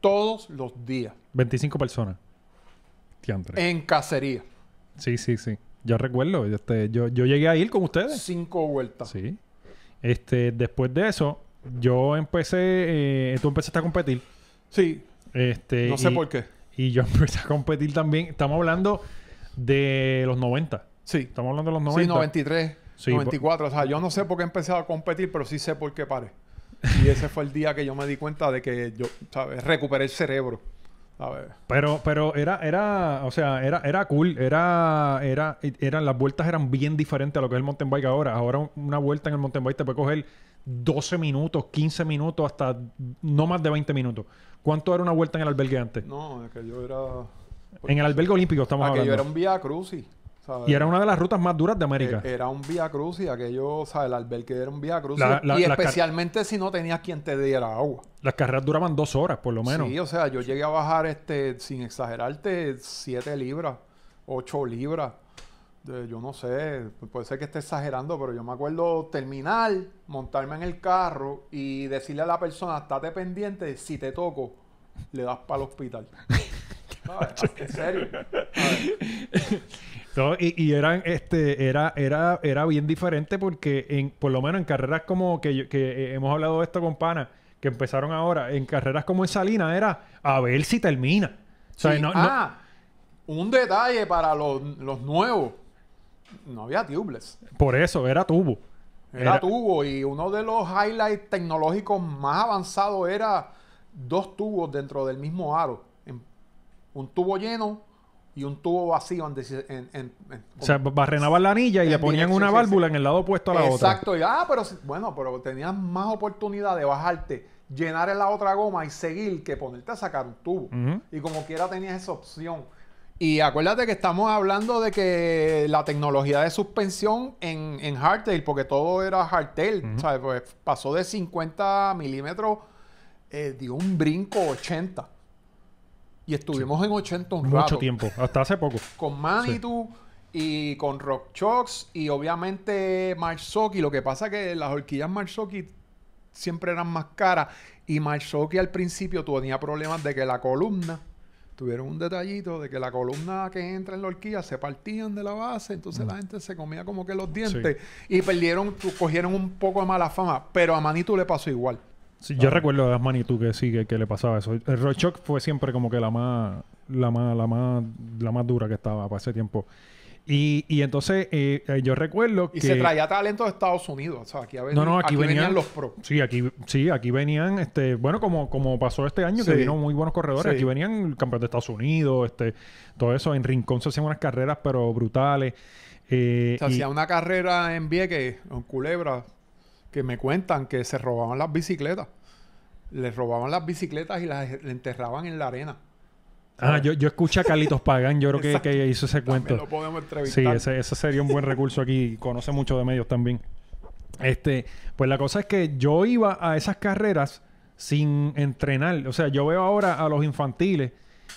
Todos los días. 25 personas. En cacería. Sí, sí, sí. Yo recuerdo, este, yo, llegué a ir con ustedes. Cinco vueltas. Sí. Este, después de eso, yo empecé, eh, tú empezaste a competir. Sí. Este, no sé por qué. Y yo [LAUGHS] empecé a competir también. Estamos hablando de los 90. Sí. Estamos hablando de los 90. Sí, 93, 94. Pues. O sea, yo no sé por qué he empezado a competir, pero sí sé por qué paré. Y [LAUGHS] ese fue el día que yo me di cuenta de que yo, ¿sabes? Recuperé el cerebro. A ver. Pero, pero era, era, o sea, era, era cool, era, era, eran, las vueltas eran bien diferentes a lo que es el mountain bike ahora. Ahora una vuelta en el mountain bike te puede coger 12 minutos, 15 minutos, hasta no más de 20 minutos. ¿Cuánto era una vuelta en el albergue antes? No, es que yo era en el albergue olímpico estamos aquello era un vía crucis. Y era una de las rutas más duras de eh, América. era un vía crucis, aquello, sea El albergue era un vía crucis. y especialmente si no tenías quien te diera agua. Las carreras duraban dos horas, por lo menos. Sí, o sea, yo llegué a bajar, este, sin exagerarte, siete libras, ocho libras. yo no sé, puede ser que esté exagerando, pero yo me acuerdo terminar, montarme en el carro y decirle a la persona, estate pendiente, si te toco, le das para el hospital. [LAUGHS] No, en serio. [LAUGHS] y, eran, este, era, era, era bien diferente porque en, por lo menos en carreras como que, que eh, hemos hablado de esto con Pana, que empezaron ahora, en carreras como en Salina era a ver si termina. O sea, ah, un detalle para los, nuevos. No había tubles Por eso, era tubo. Era, era tubo y uno de los highlights tecnológicos más avanzados era dos tubos dentro del mismo aro un tubo lleno y un tubo vacío. En, en, o sea, barrenaban la anilla y le ponían una válvula en el lado opuesto a la otra. Exacto. Ah, pero bueno, pero tenías más oportunidad de bajarte, llenar en la otra goma y seguir que ponerte a sacar un tubo. Y como quiera tenías esa opción. Y acuérdate que estamos hablando de que la tecnología de suspensión en, en hardtail, porque todo era hardtail, pues, pasó de 50 milímetros, eh, dio un brinco 80. Y estuvimos en 80 un Mucho tiempo, hasta hace poco. Con Manitou y con Rock Chocks y obviamente Marzoki. Lo que pasa que las horquillas Marzoki siempre eran más caras. Y Marzoki al principio tenía problemas de que la columna, tuvieron un detallito de que la columna que entra en la horquilla se partían de la base, entonces mm. la gente se comía como que los dientes y perdieron, cogieron un poco de mala fama. Pero a Manitou le pasó igual yo recuerdo a tú que sí, que, le pasaba eso. El Shock fue siempre como que la más, la más, la más, la más dura que estaba para ese tiempo. Y, entonces eh, eh, yo recuerdo que... Y se traía talento de Estados Unidos. O aquí, no, no, aquí, venían, los pros. Sí, aquí, sí, aquí venían, este, bueno, como, como pasó este año, que vino muy buenos corredores. Aquí venían campeones de Estados Unidos, este, todo eso. En Rincón se hacían unas carreras, pero brutales. Eh, se hacía una carrera en Vieques, en Culebra, que me cuentan que se robaban las bicicletas les robaban las bicicletas y las enterraban en la arena. Ah, yo, yo escuché a Carlitos Pagán, yo creo que, que, hizo ese cuento. Sí, ese, sería un buen recurso aquí. Conoce mucho de medios también. Este, pues la cosa es que yo iba a esas carreras sin entrenar. O sea, yo veo ahora a los infantiles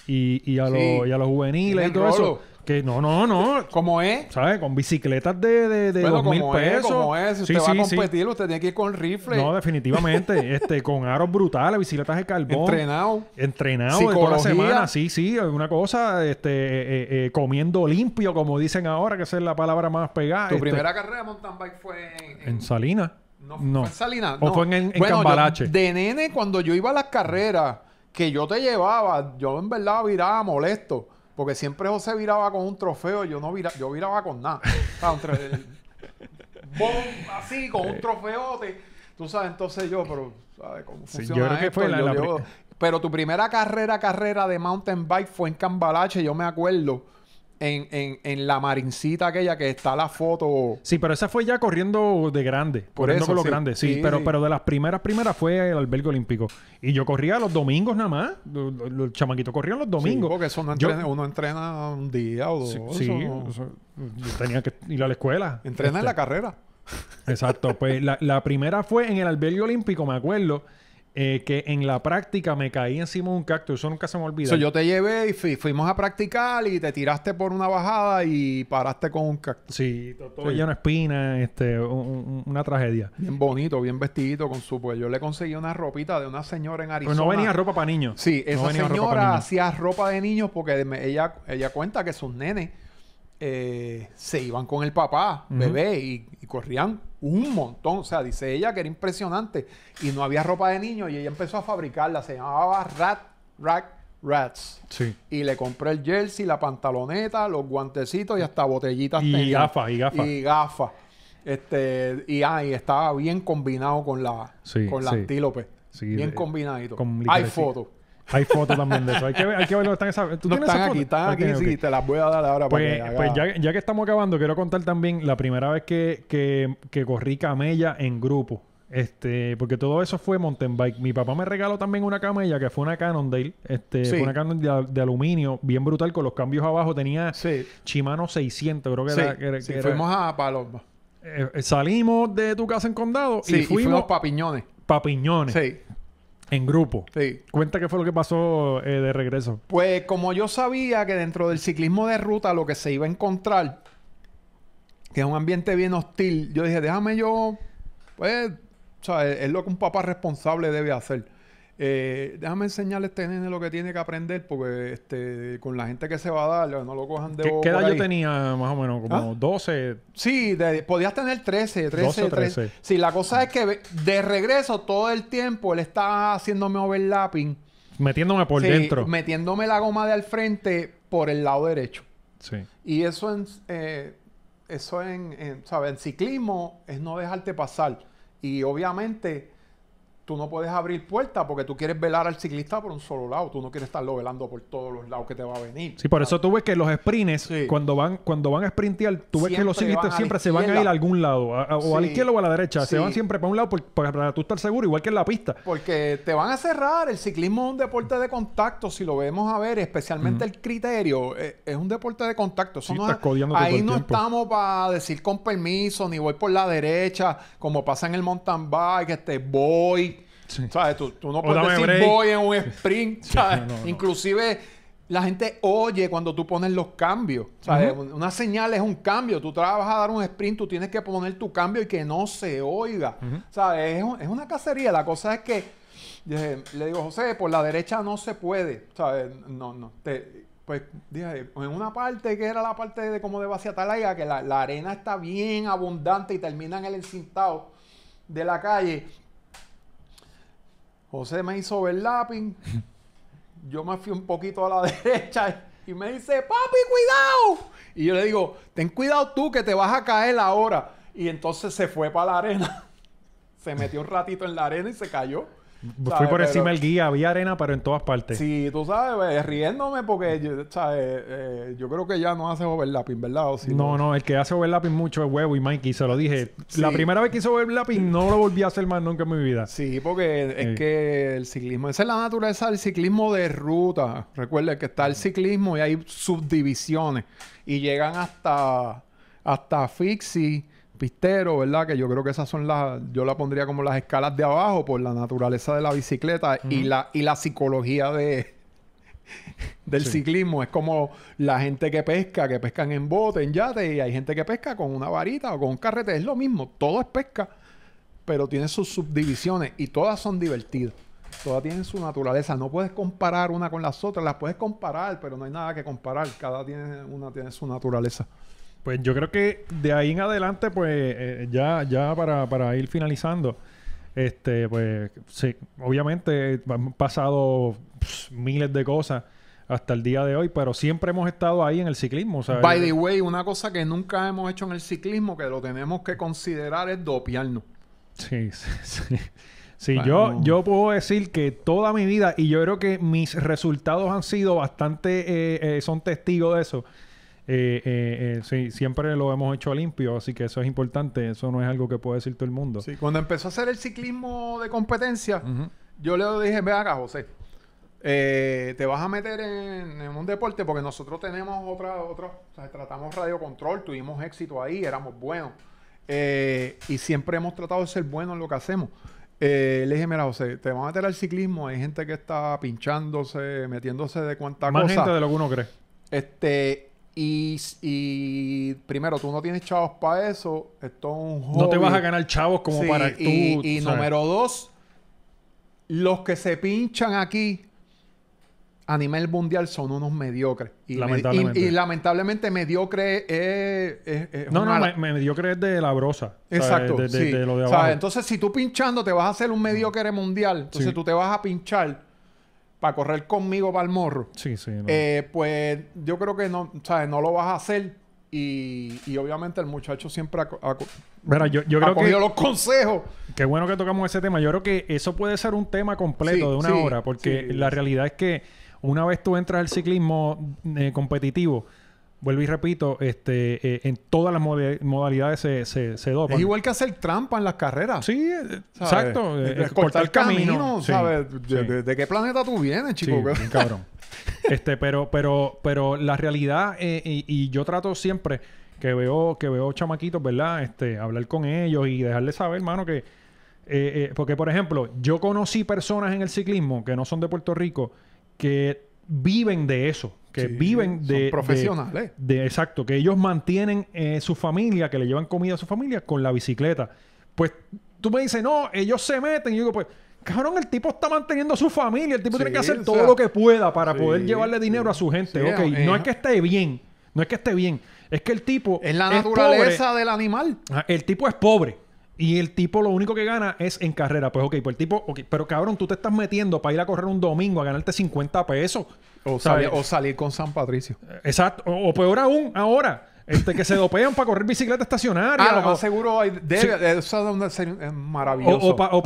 y, y, a, los, los juveniles y todo eso que no, no, no. ¿Cómo es? ¿Sabes? Con bicicletas de, de, de bueno, mil pesos. ¿Cómo es? Si usted va a competir, usted tiene que ir con rifle. No, definitivamente. [LAUGHS] este, con aros brutales, bicicletas de carbón. Entrenado. Entrenado toda la semana. Sí, sí. Una cosa, este, eh, eh, eh, comiendo limpio, como dicen ahora, que esa es la palabra más pegada. Tu este, primera carrera de mountain bike fue en, en... Salinas. No, fue en Salinas. O fue en, en bueno, Cambalache. de nene, cuando yo iba a las carreras que yo te llevaba, yo en verdad viraba molesto. Porque siempre José viraba con un trofeo, yo no viraba, yo viraba con nada. O el, así, con un trofeote. Tú sabes, entonces yo, pero, ¿sabes cómo funciona la, pero tu primera carrera, carrera de mountain bike fue en Cambalache, yo me acuerdo en, en, en, la marincita aquella que está la foto. Sí, pero esa fue ya corriendo de grande. Por corriendo eso, con los grandes, sí, pero, pero de las primeras, primeras fue el albergue olímpico. Y yo corría los domingos nada más. Los, chamaquitos corrían los domingos. Sí, porque eso uno entrena un día o dos. Sí, yo tenía que ir a la escuela. Entrena en la este. carrera. Exacto. Pues la, la primera fue en el albergue olímpico, me acuerdo. Eh, que en la práctica me caí encima de un cactus. Eso nunca se me olvidó. yo te llevé y fuimos a practicar y te tiraste por una bajada y paraste con un cactus. Sí, todo lleno de espinas, este, una tragedia. Bien bonito, bien vestidito con su... Pues yo le conseguí una ropita de una señora en Arizona. Pero no venía ropa para niños. Sí, esa señora hacía ropa de niños porque ella, ella cuenta que sus nenes eh, se iban con el papá, bebé, y corrían un montón. O sea, dice ella que era impresionante y no había ropa de niño y ella empezó a fabricarla. Se llamaba Rat, Rat Rats. Y le compré el jersey, la pantaloneta, los guantecitos y hasta botellitas. Y gafas, y gafas. Y gafas. Este, y, ah, estaba bien combinado con la, con la antílope. bien combinado combinadito. Hay fotos. Hay fotos también de eso. Hay que, verlo. Están, ¿tú aquí, están aquí. Sí, te las voy a dar ahora pues, Pues ya, que estamos acabando, quiero contar también la primera vez que, que, corrí camella en grupo. Este, porque todo eso fue mountain bike. Mi papá me regaló también una camella que fue una Cannondale. Este, fue una Cannondale de, aluminio, bien brutal, con los cambios abajo. Tenía sí. Shimano 600, creo que era. sí, fuimos a Paloma. Eh, eh, salimos de tu casa en Condado y fuimos, y Papiñones. Sí. En grupo. Sí. Cuenta qué fue lo que pasó eh, de regreso. Pues como yo sabía que dentro del ciclismo de ruta lo que se iba a encontrar, que es un ambiente bien hostil, yo dije, déjame yo, pues, o sea, es lo que un papá responsable debe hacer. Eh, déjame enseñarle a este nene lo que tiene que aprender, porque este, con la gente que se va a dar, no lo cojan de ¿Qué, ¿Qué edad yo tenía más o menos? Como 12. ¿Ah? Sí, podías tener 13, 13, 13. Sí, la cosa es que de regreso todo el tiempo él está haciéndome overlapping. Metiéndome por dentro. Metiéndome la goma de al frente por el lado derecho. Sí. Y eso en, eh, eso en, en, ¿sabes? en ciclismo es no dejarte pasar. Y obviamente tú no puedes abrir puerta porque tú quieres velar al ciclista por un solo lado. Tú no quieres estarlo velando por todos los lados que te va a venir. Sí, por eso tú ves que los sprints, cuando van cuando van a sprintear, tú ves que los ciclistas siempre se van a ir a algún lado, a, o al o a la derecha. Se van siempre para un lado para, tú estar seguro, igual que en la pista. Porque te van a cerrar. El ciclismo es un deporte de contacto, si lo vemos a ver, especialmente el criterio, eh, es, un deporte de contacto. ahí no estamos para decir con permiso, ni voy por la derecha, como pasa en el mountain bike, este voy Tú, no puedes decir voy en un sprint. Inclusive la gente oye cuando tú pones los cambios. Una señal es un cambio. Tú trabajas a dar un sprint, tú tienes que poner tu cambio y que no se oiga. Es, una cacería. La cosa es que le digo, José, por la derecha no se puede. No, no. pues dije, en una parte que era la parte de como de Vaciatalaya, que la, la, arena está bien abundante y termina en el encintado de la calle, José me hizo overlapping. [LAUGHS] Yo me fui un poquito a la [LAUGHS] derecha y me dice, papi, cuidado. Y yo le digo, ten cuidado tú que te vas a caer ahora. Y entonces se fue para la arena. [LAUGHS] Se metió un ratito en la arena y se cayó. Fui por encima del guía, había arena, pero en todas partes. Sí, tú sabes, riéndome porque, eh, eh, yo, creo que ya no hace overlapping, ¿verdad? O no, no, el que hace overlapping mucho es Huevo y Mikey, se lo dije. La primera vez que hizo overlapping no lo volví a hacer más nunca en mi vida. Sí, porque es eh. que el ciclismo, esa es la naturaleza del ciclismo de ruta. Recuerda que está el ciclismo y hay subdivisiones y llegan hasta, hasta Fixie pistero, ¿verdad? Que yo creo que esas son las, yo la pondría como las escalas de abajo por la naturaleza de la bicicleta y, la, y la psicología de, [LAUGHS] del ciclismo. Es como la gente que pesca, que pescan en bote, en yate, y hay gente que pesca con una varita o con un carrete. Es lo mismo, todo es pesca, pero tiene sus subdivisiones y todas son divertidas. Todas tienen su naturaleza. No puedes comparar una con las otras, las puedes comparar, pero no hay nada que comparar. Cada tiene, una tiene su naturaleza. Pues yo creo que de ahí en adelante, pues eh, ya, ya para, ir finalizando, este, pues sí, obviamente han pasado miles de cosas hasta el día de hoy, pero siempre hemos estado ahí en el ciclismo. By eh, the way, una cosa que nunca hemos hecho en el ciclismo, que lo tenemos que considerar, es dopiarnos. [LAUGHS] Sí, sí, sí. yo, yo puedo decir que toda mi vida, y yo creo que mis resultados han sido bastante, eh, son testigos de eso, eh, eh, eh, sí, siempre lo hemos hecho limpio, así que eso es importante, eso no es algo que puede decir todo el mundo. Sí, cuando empezó a hacer el ciclismo de competencia, yo le dije, ve acá, José, eh, te vas a meter en, un deporte porque nosotros tenemos otra, otra, o sea, tratamos radiocontrol, tuvimos éxito ahí, éramos buenos, y siempre hemos tratado de ser buenos en lo que hacemos. le dije, mira, José, te vas a meter al ciclismo. Hay gente que está pinchándose, metiéndose de cuánta cosa. Más gente de lo que uno cree. Este, y, primero, tú no tienes chavos para eso. Esto es un No te vas a ganar chavos como para tú. Y, número dos, los que se pinchan aquí a nivel mundial son unos mediocres. Y lamentablemente. y, lamentablemente mediocre es... no, no, mediocre es de la brosa. Exacto. Entonces, si tú pinchando te vas a hacer un mediocre mundial, entonces tú te vas a pinchar para correr conmigo para el morro. Sí, sí. Eh, pues yo creo que no, ¿sabes? no lo vas a hacer. Y, y obviamente el muchacho siempre ha, yo, yo cogido los consejos. Qué bueno que tocamos ese tema. Yo creo que eso puede ser un tema completo de una hora, porque la realidad es que una vez tú entras al ciclismo eh, competitivo, vuelvo y repito, este, eh, en todas las modalidades se, se, se dopan. Es igual que hacer trampa en las carreras. Sí, eh, exacto. Eh, cortar camino, ¿sabes? De, qué planeta tú vienes, chico? [LAUGHS] cabrón. este, pero, pero, pero la realidad, y, yo trato siempre que veo, que veo chamaquitos, ¿verdad? Este, hablar con ellos y dejarles saber, hermano, que... porque, por ejemplo, yo conocí personas en el ciclismo que no son de Puerto Rico que viven de eso que viven de... profesionales. De, exacto, que ellos mantienen eh, su familia, que le llevan comida a su familia con la bicicleta. Pues tú me dices, no, ellos se meten. Y yo digo, pues, cabrón, el tipo está manteniendo a su familia. El tipo tiene que hacer todo lo que pueda para poder llevarle dinero a su gente. ok, no es que esté bien. No es que esté bien. Es que el tipo... Es la naturaleza del animal. El tipo es pobre. Y el tipo lo único que gana es en carrera. Pues ok, pues el tipo, pero cabrón, tú te estás metiendo para ir a correr un domingo a ganarte 50 pesos. O, salir, o salir con San Patricio. Exacto. O, peor aún, ahora. Este, que se dopean para correr bicicleta estacionaria. Ah, lo más seguro hay. Eso es, es eh, maravilloso. O,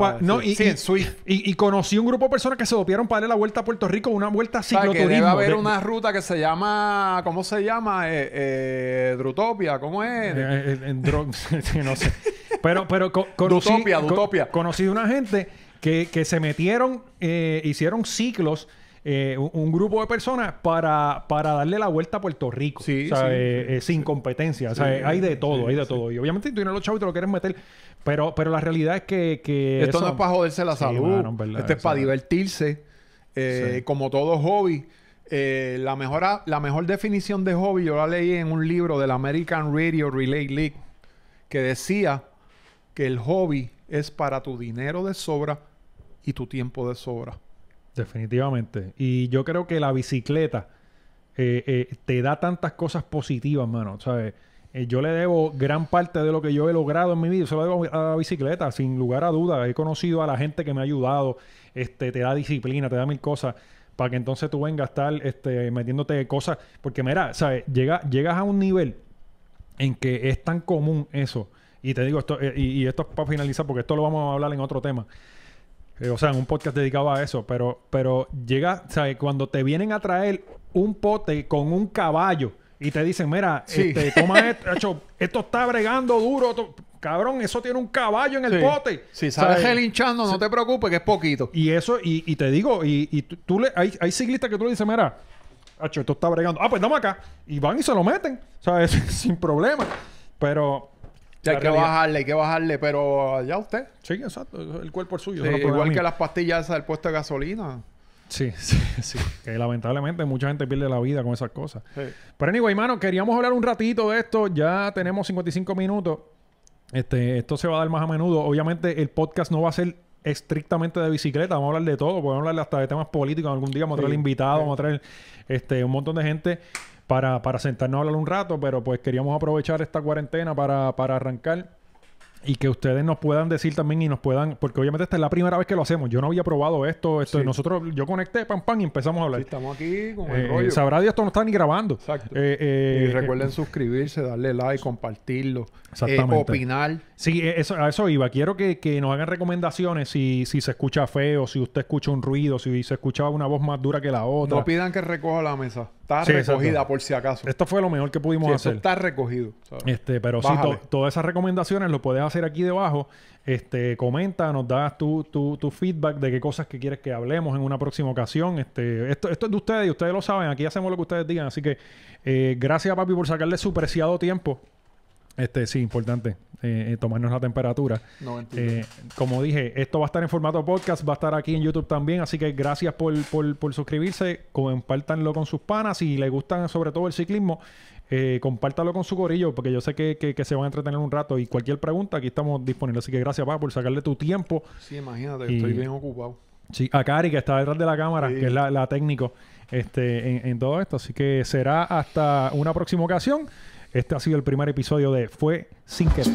y, conocí un grupo de personas que se dopearon para darle la vuelta a Puerto Rico, una vuelta a cicloturismo. Que debe haber una ruta que se llama. ¿Cómo se llama? Eh, eh, Drutopia, ¿cómo es? En Eh, [LAUGHS] no sé. Pero, pero con, conocí, Dutopia, una gente que, se metieron, eh, hicieron ciclos. Eh, un, grupo de personas para, para darle la vuelta a Puerto Rico, sí, sí, eh, sin competencia, hay de todo, hay de todo. Y obviamente tú tienes los chavos y te lo quieres meter, pero, pero la realidad es que... Esto no es para joderse la salud, esto es para divertirse, como todo hobby. la, mejor, la mejor definición de hobby yo la leí en un libro de la American Radio Relay League que decía que el hobby es para tu dinero de sobra y tu tiempo de sobra. Definitivamente. Y yo creo que la bicicleta eh, eh, te da tantas cosas positivas, mano. ¿Sabes? Eh, yo le debo gran parte de lo que yo he logrado en mi vida, se lo debo a la bicicleta, sin lugar a duda. He conocido a la gente que me ha ayudado, este, te da disciplina, te da mil cosas, para que entonces tú vengas a estar este, metiéndote cosas. Porque mira, ¿sabes? Llega, llegas a un nivel en que es tan común eso y te digo esto, eh, y, esto es para finalizar, porque esto lo vamos a hablar en otro tema. Eh, o sea, en un podcast dedicado a eso, pero, pero llega, ¿sabes? Cuando te vienen a traer un pote con un caballo y te dicen, mira, este, toma esto, [LAUGHS] esto está bregando duro. Cabrón, eso tiene un caballo en el pote. Si sabes el eh, hinchando, no te preocupes, que es poquito. Y eso, y, te digo, y, tú, le, hay, hay ciclistas que tú le dices, mira, esto está bregando. Ah, pues dame acá. Y van y se lo meten. ¿Sabes? [LAUGHS] Sin problema. Pero, hay que bajarle, hay que bajarle, pero ya usted. Sí, exacto. El cuerpo es suyo. igual que las pastillas del puesto de gasolina. Sí, [LAUGHS] sí, sí. que lamentablemente mucha gente pierde la vida con esas cosas. Sí. Pero anyway, hermano, queríamos hablar un ratito de esto. Ya tenemos 55 minutos. Este, esto se va a dar más a menudo. Obviamente, el podcast no va a ser estrictamente de bicicleta. Vamos a hablar de todo. Podemos hablar hasta de temas políticos. Algún día vamos a traer invitados, vamos a traer este, un montón de gente para, para sentarnos a hablar un rato, pero pues queríamos aprovechar esta cuarentena para, para arrancar. Y que ustedes nos puedan decir también y nos puedan, porque obviamente esta es la primera vez que lo hacemos. Yo no había probado esto, esto. nosotros, yo conecté, pam, pam, y empezamos a hablar. estamos aquí con el eh, rollo. Sabrá Dios, esto no está ni grabando. Exacto. Eh, eh, y recuerden suscribirse, darle like, compartirlo, opinar. Sí, eso, a eso iba. Quiero que, nos hagan recomendaciones si, si, se escucha feo, si usted escucha un ruido, si se escucha una voz más dura que la otra. No pidan que recoja la mesa. Está recogida por si acaso. Esto fue lo mejor que pudimos hacer. está recogido. Este, pero si todas esas recomendaciones lo puedes hacer hacer aquí debajo. Este, comenta, nos das tu, feedback de qué cosas que quieres que hablemos en una próxima ocasión. Este, esto, esto es de ustedes y ustedes lo saben. Aquí hacemos lo que ustedes digan. Así que eh, gracias, papi, por sacarle su preciado tiempo. Este, sí, importante. Eh, eh, tomarnos la temperatura. como dije, esto va a estar en formato podcast, va a estar aquí en YouTube también. Así que gracias por, por, por suscribirse. compartanlo con sus panas. Si les gustan sobre todo el ciclismo, eh, compártalo con su corillo, porque yo sé que, se van a entretener un rato. Y cualquier pregunta, aquí estamos disponibles. Así que gracias, papá, por sacarle tu tiempo. Sí, imagínate, estoy bien ocupado. Sí, a Cari, que está detrás de la cámara, que es la, técnico este, en, en todo esto. Así que será hasta una próxima ocasión. Este ha sido el primer episodio de Fue Sin Querer.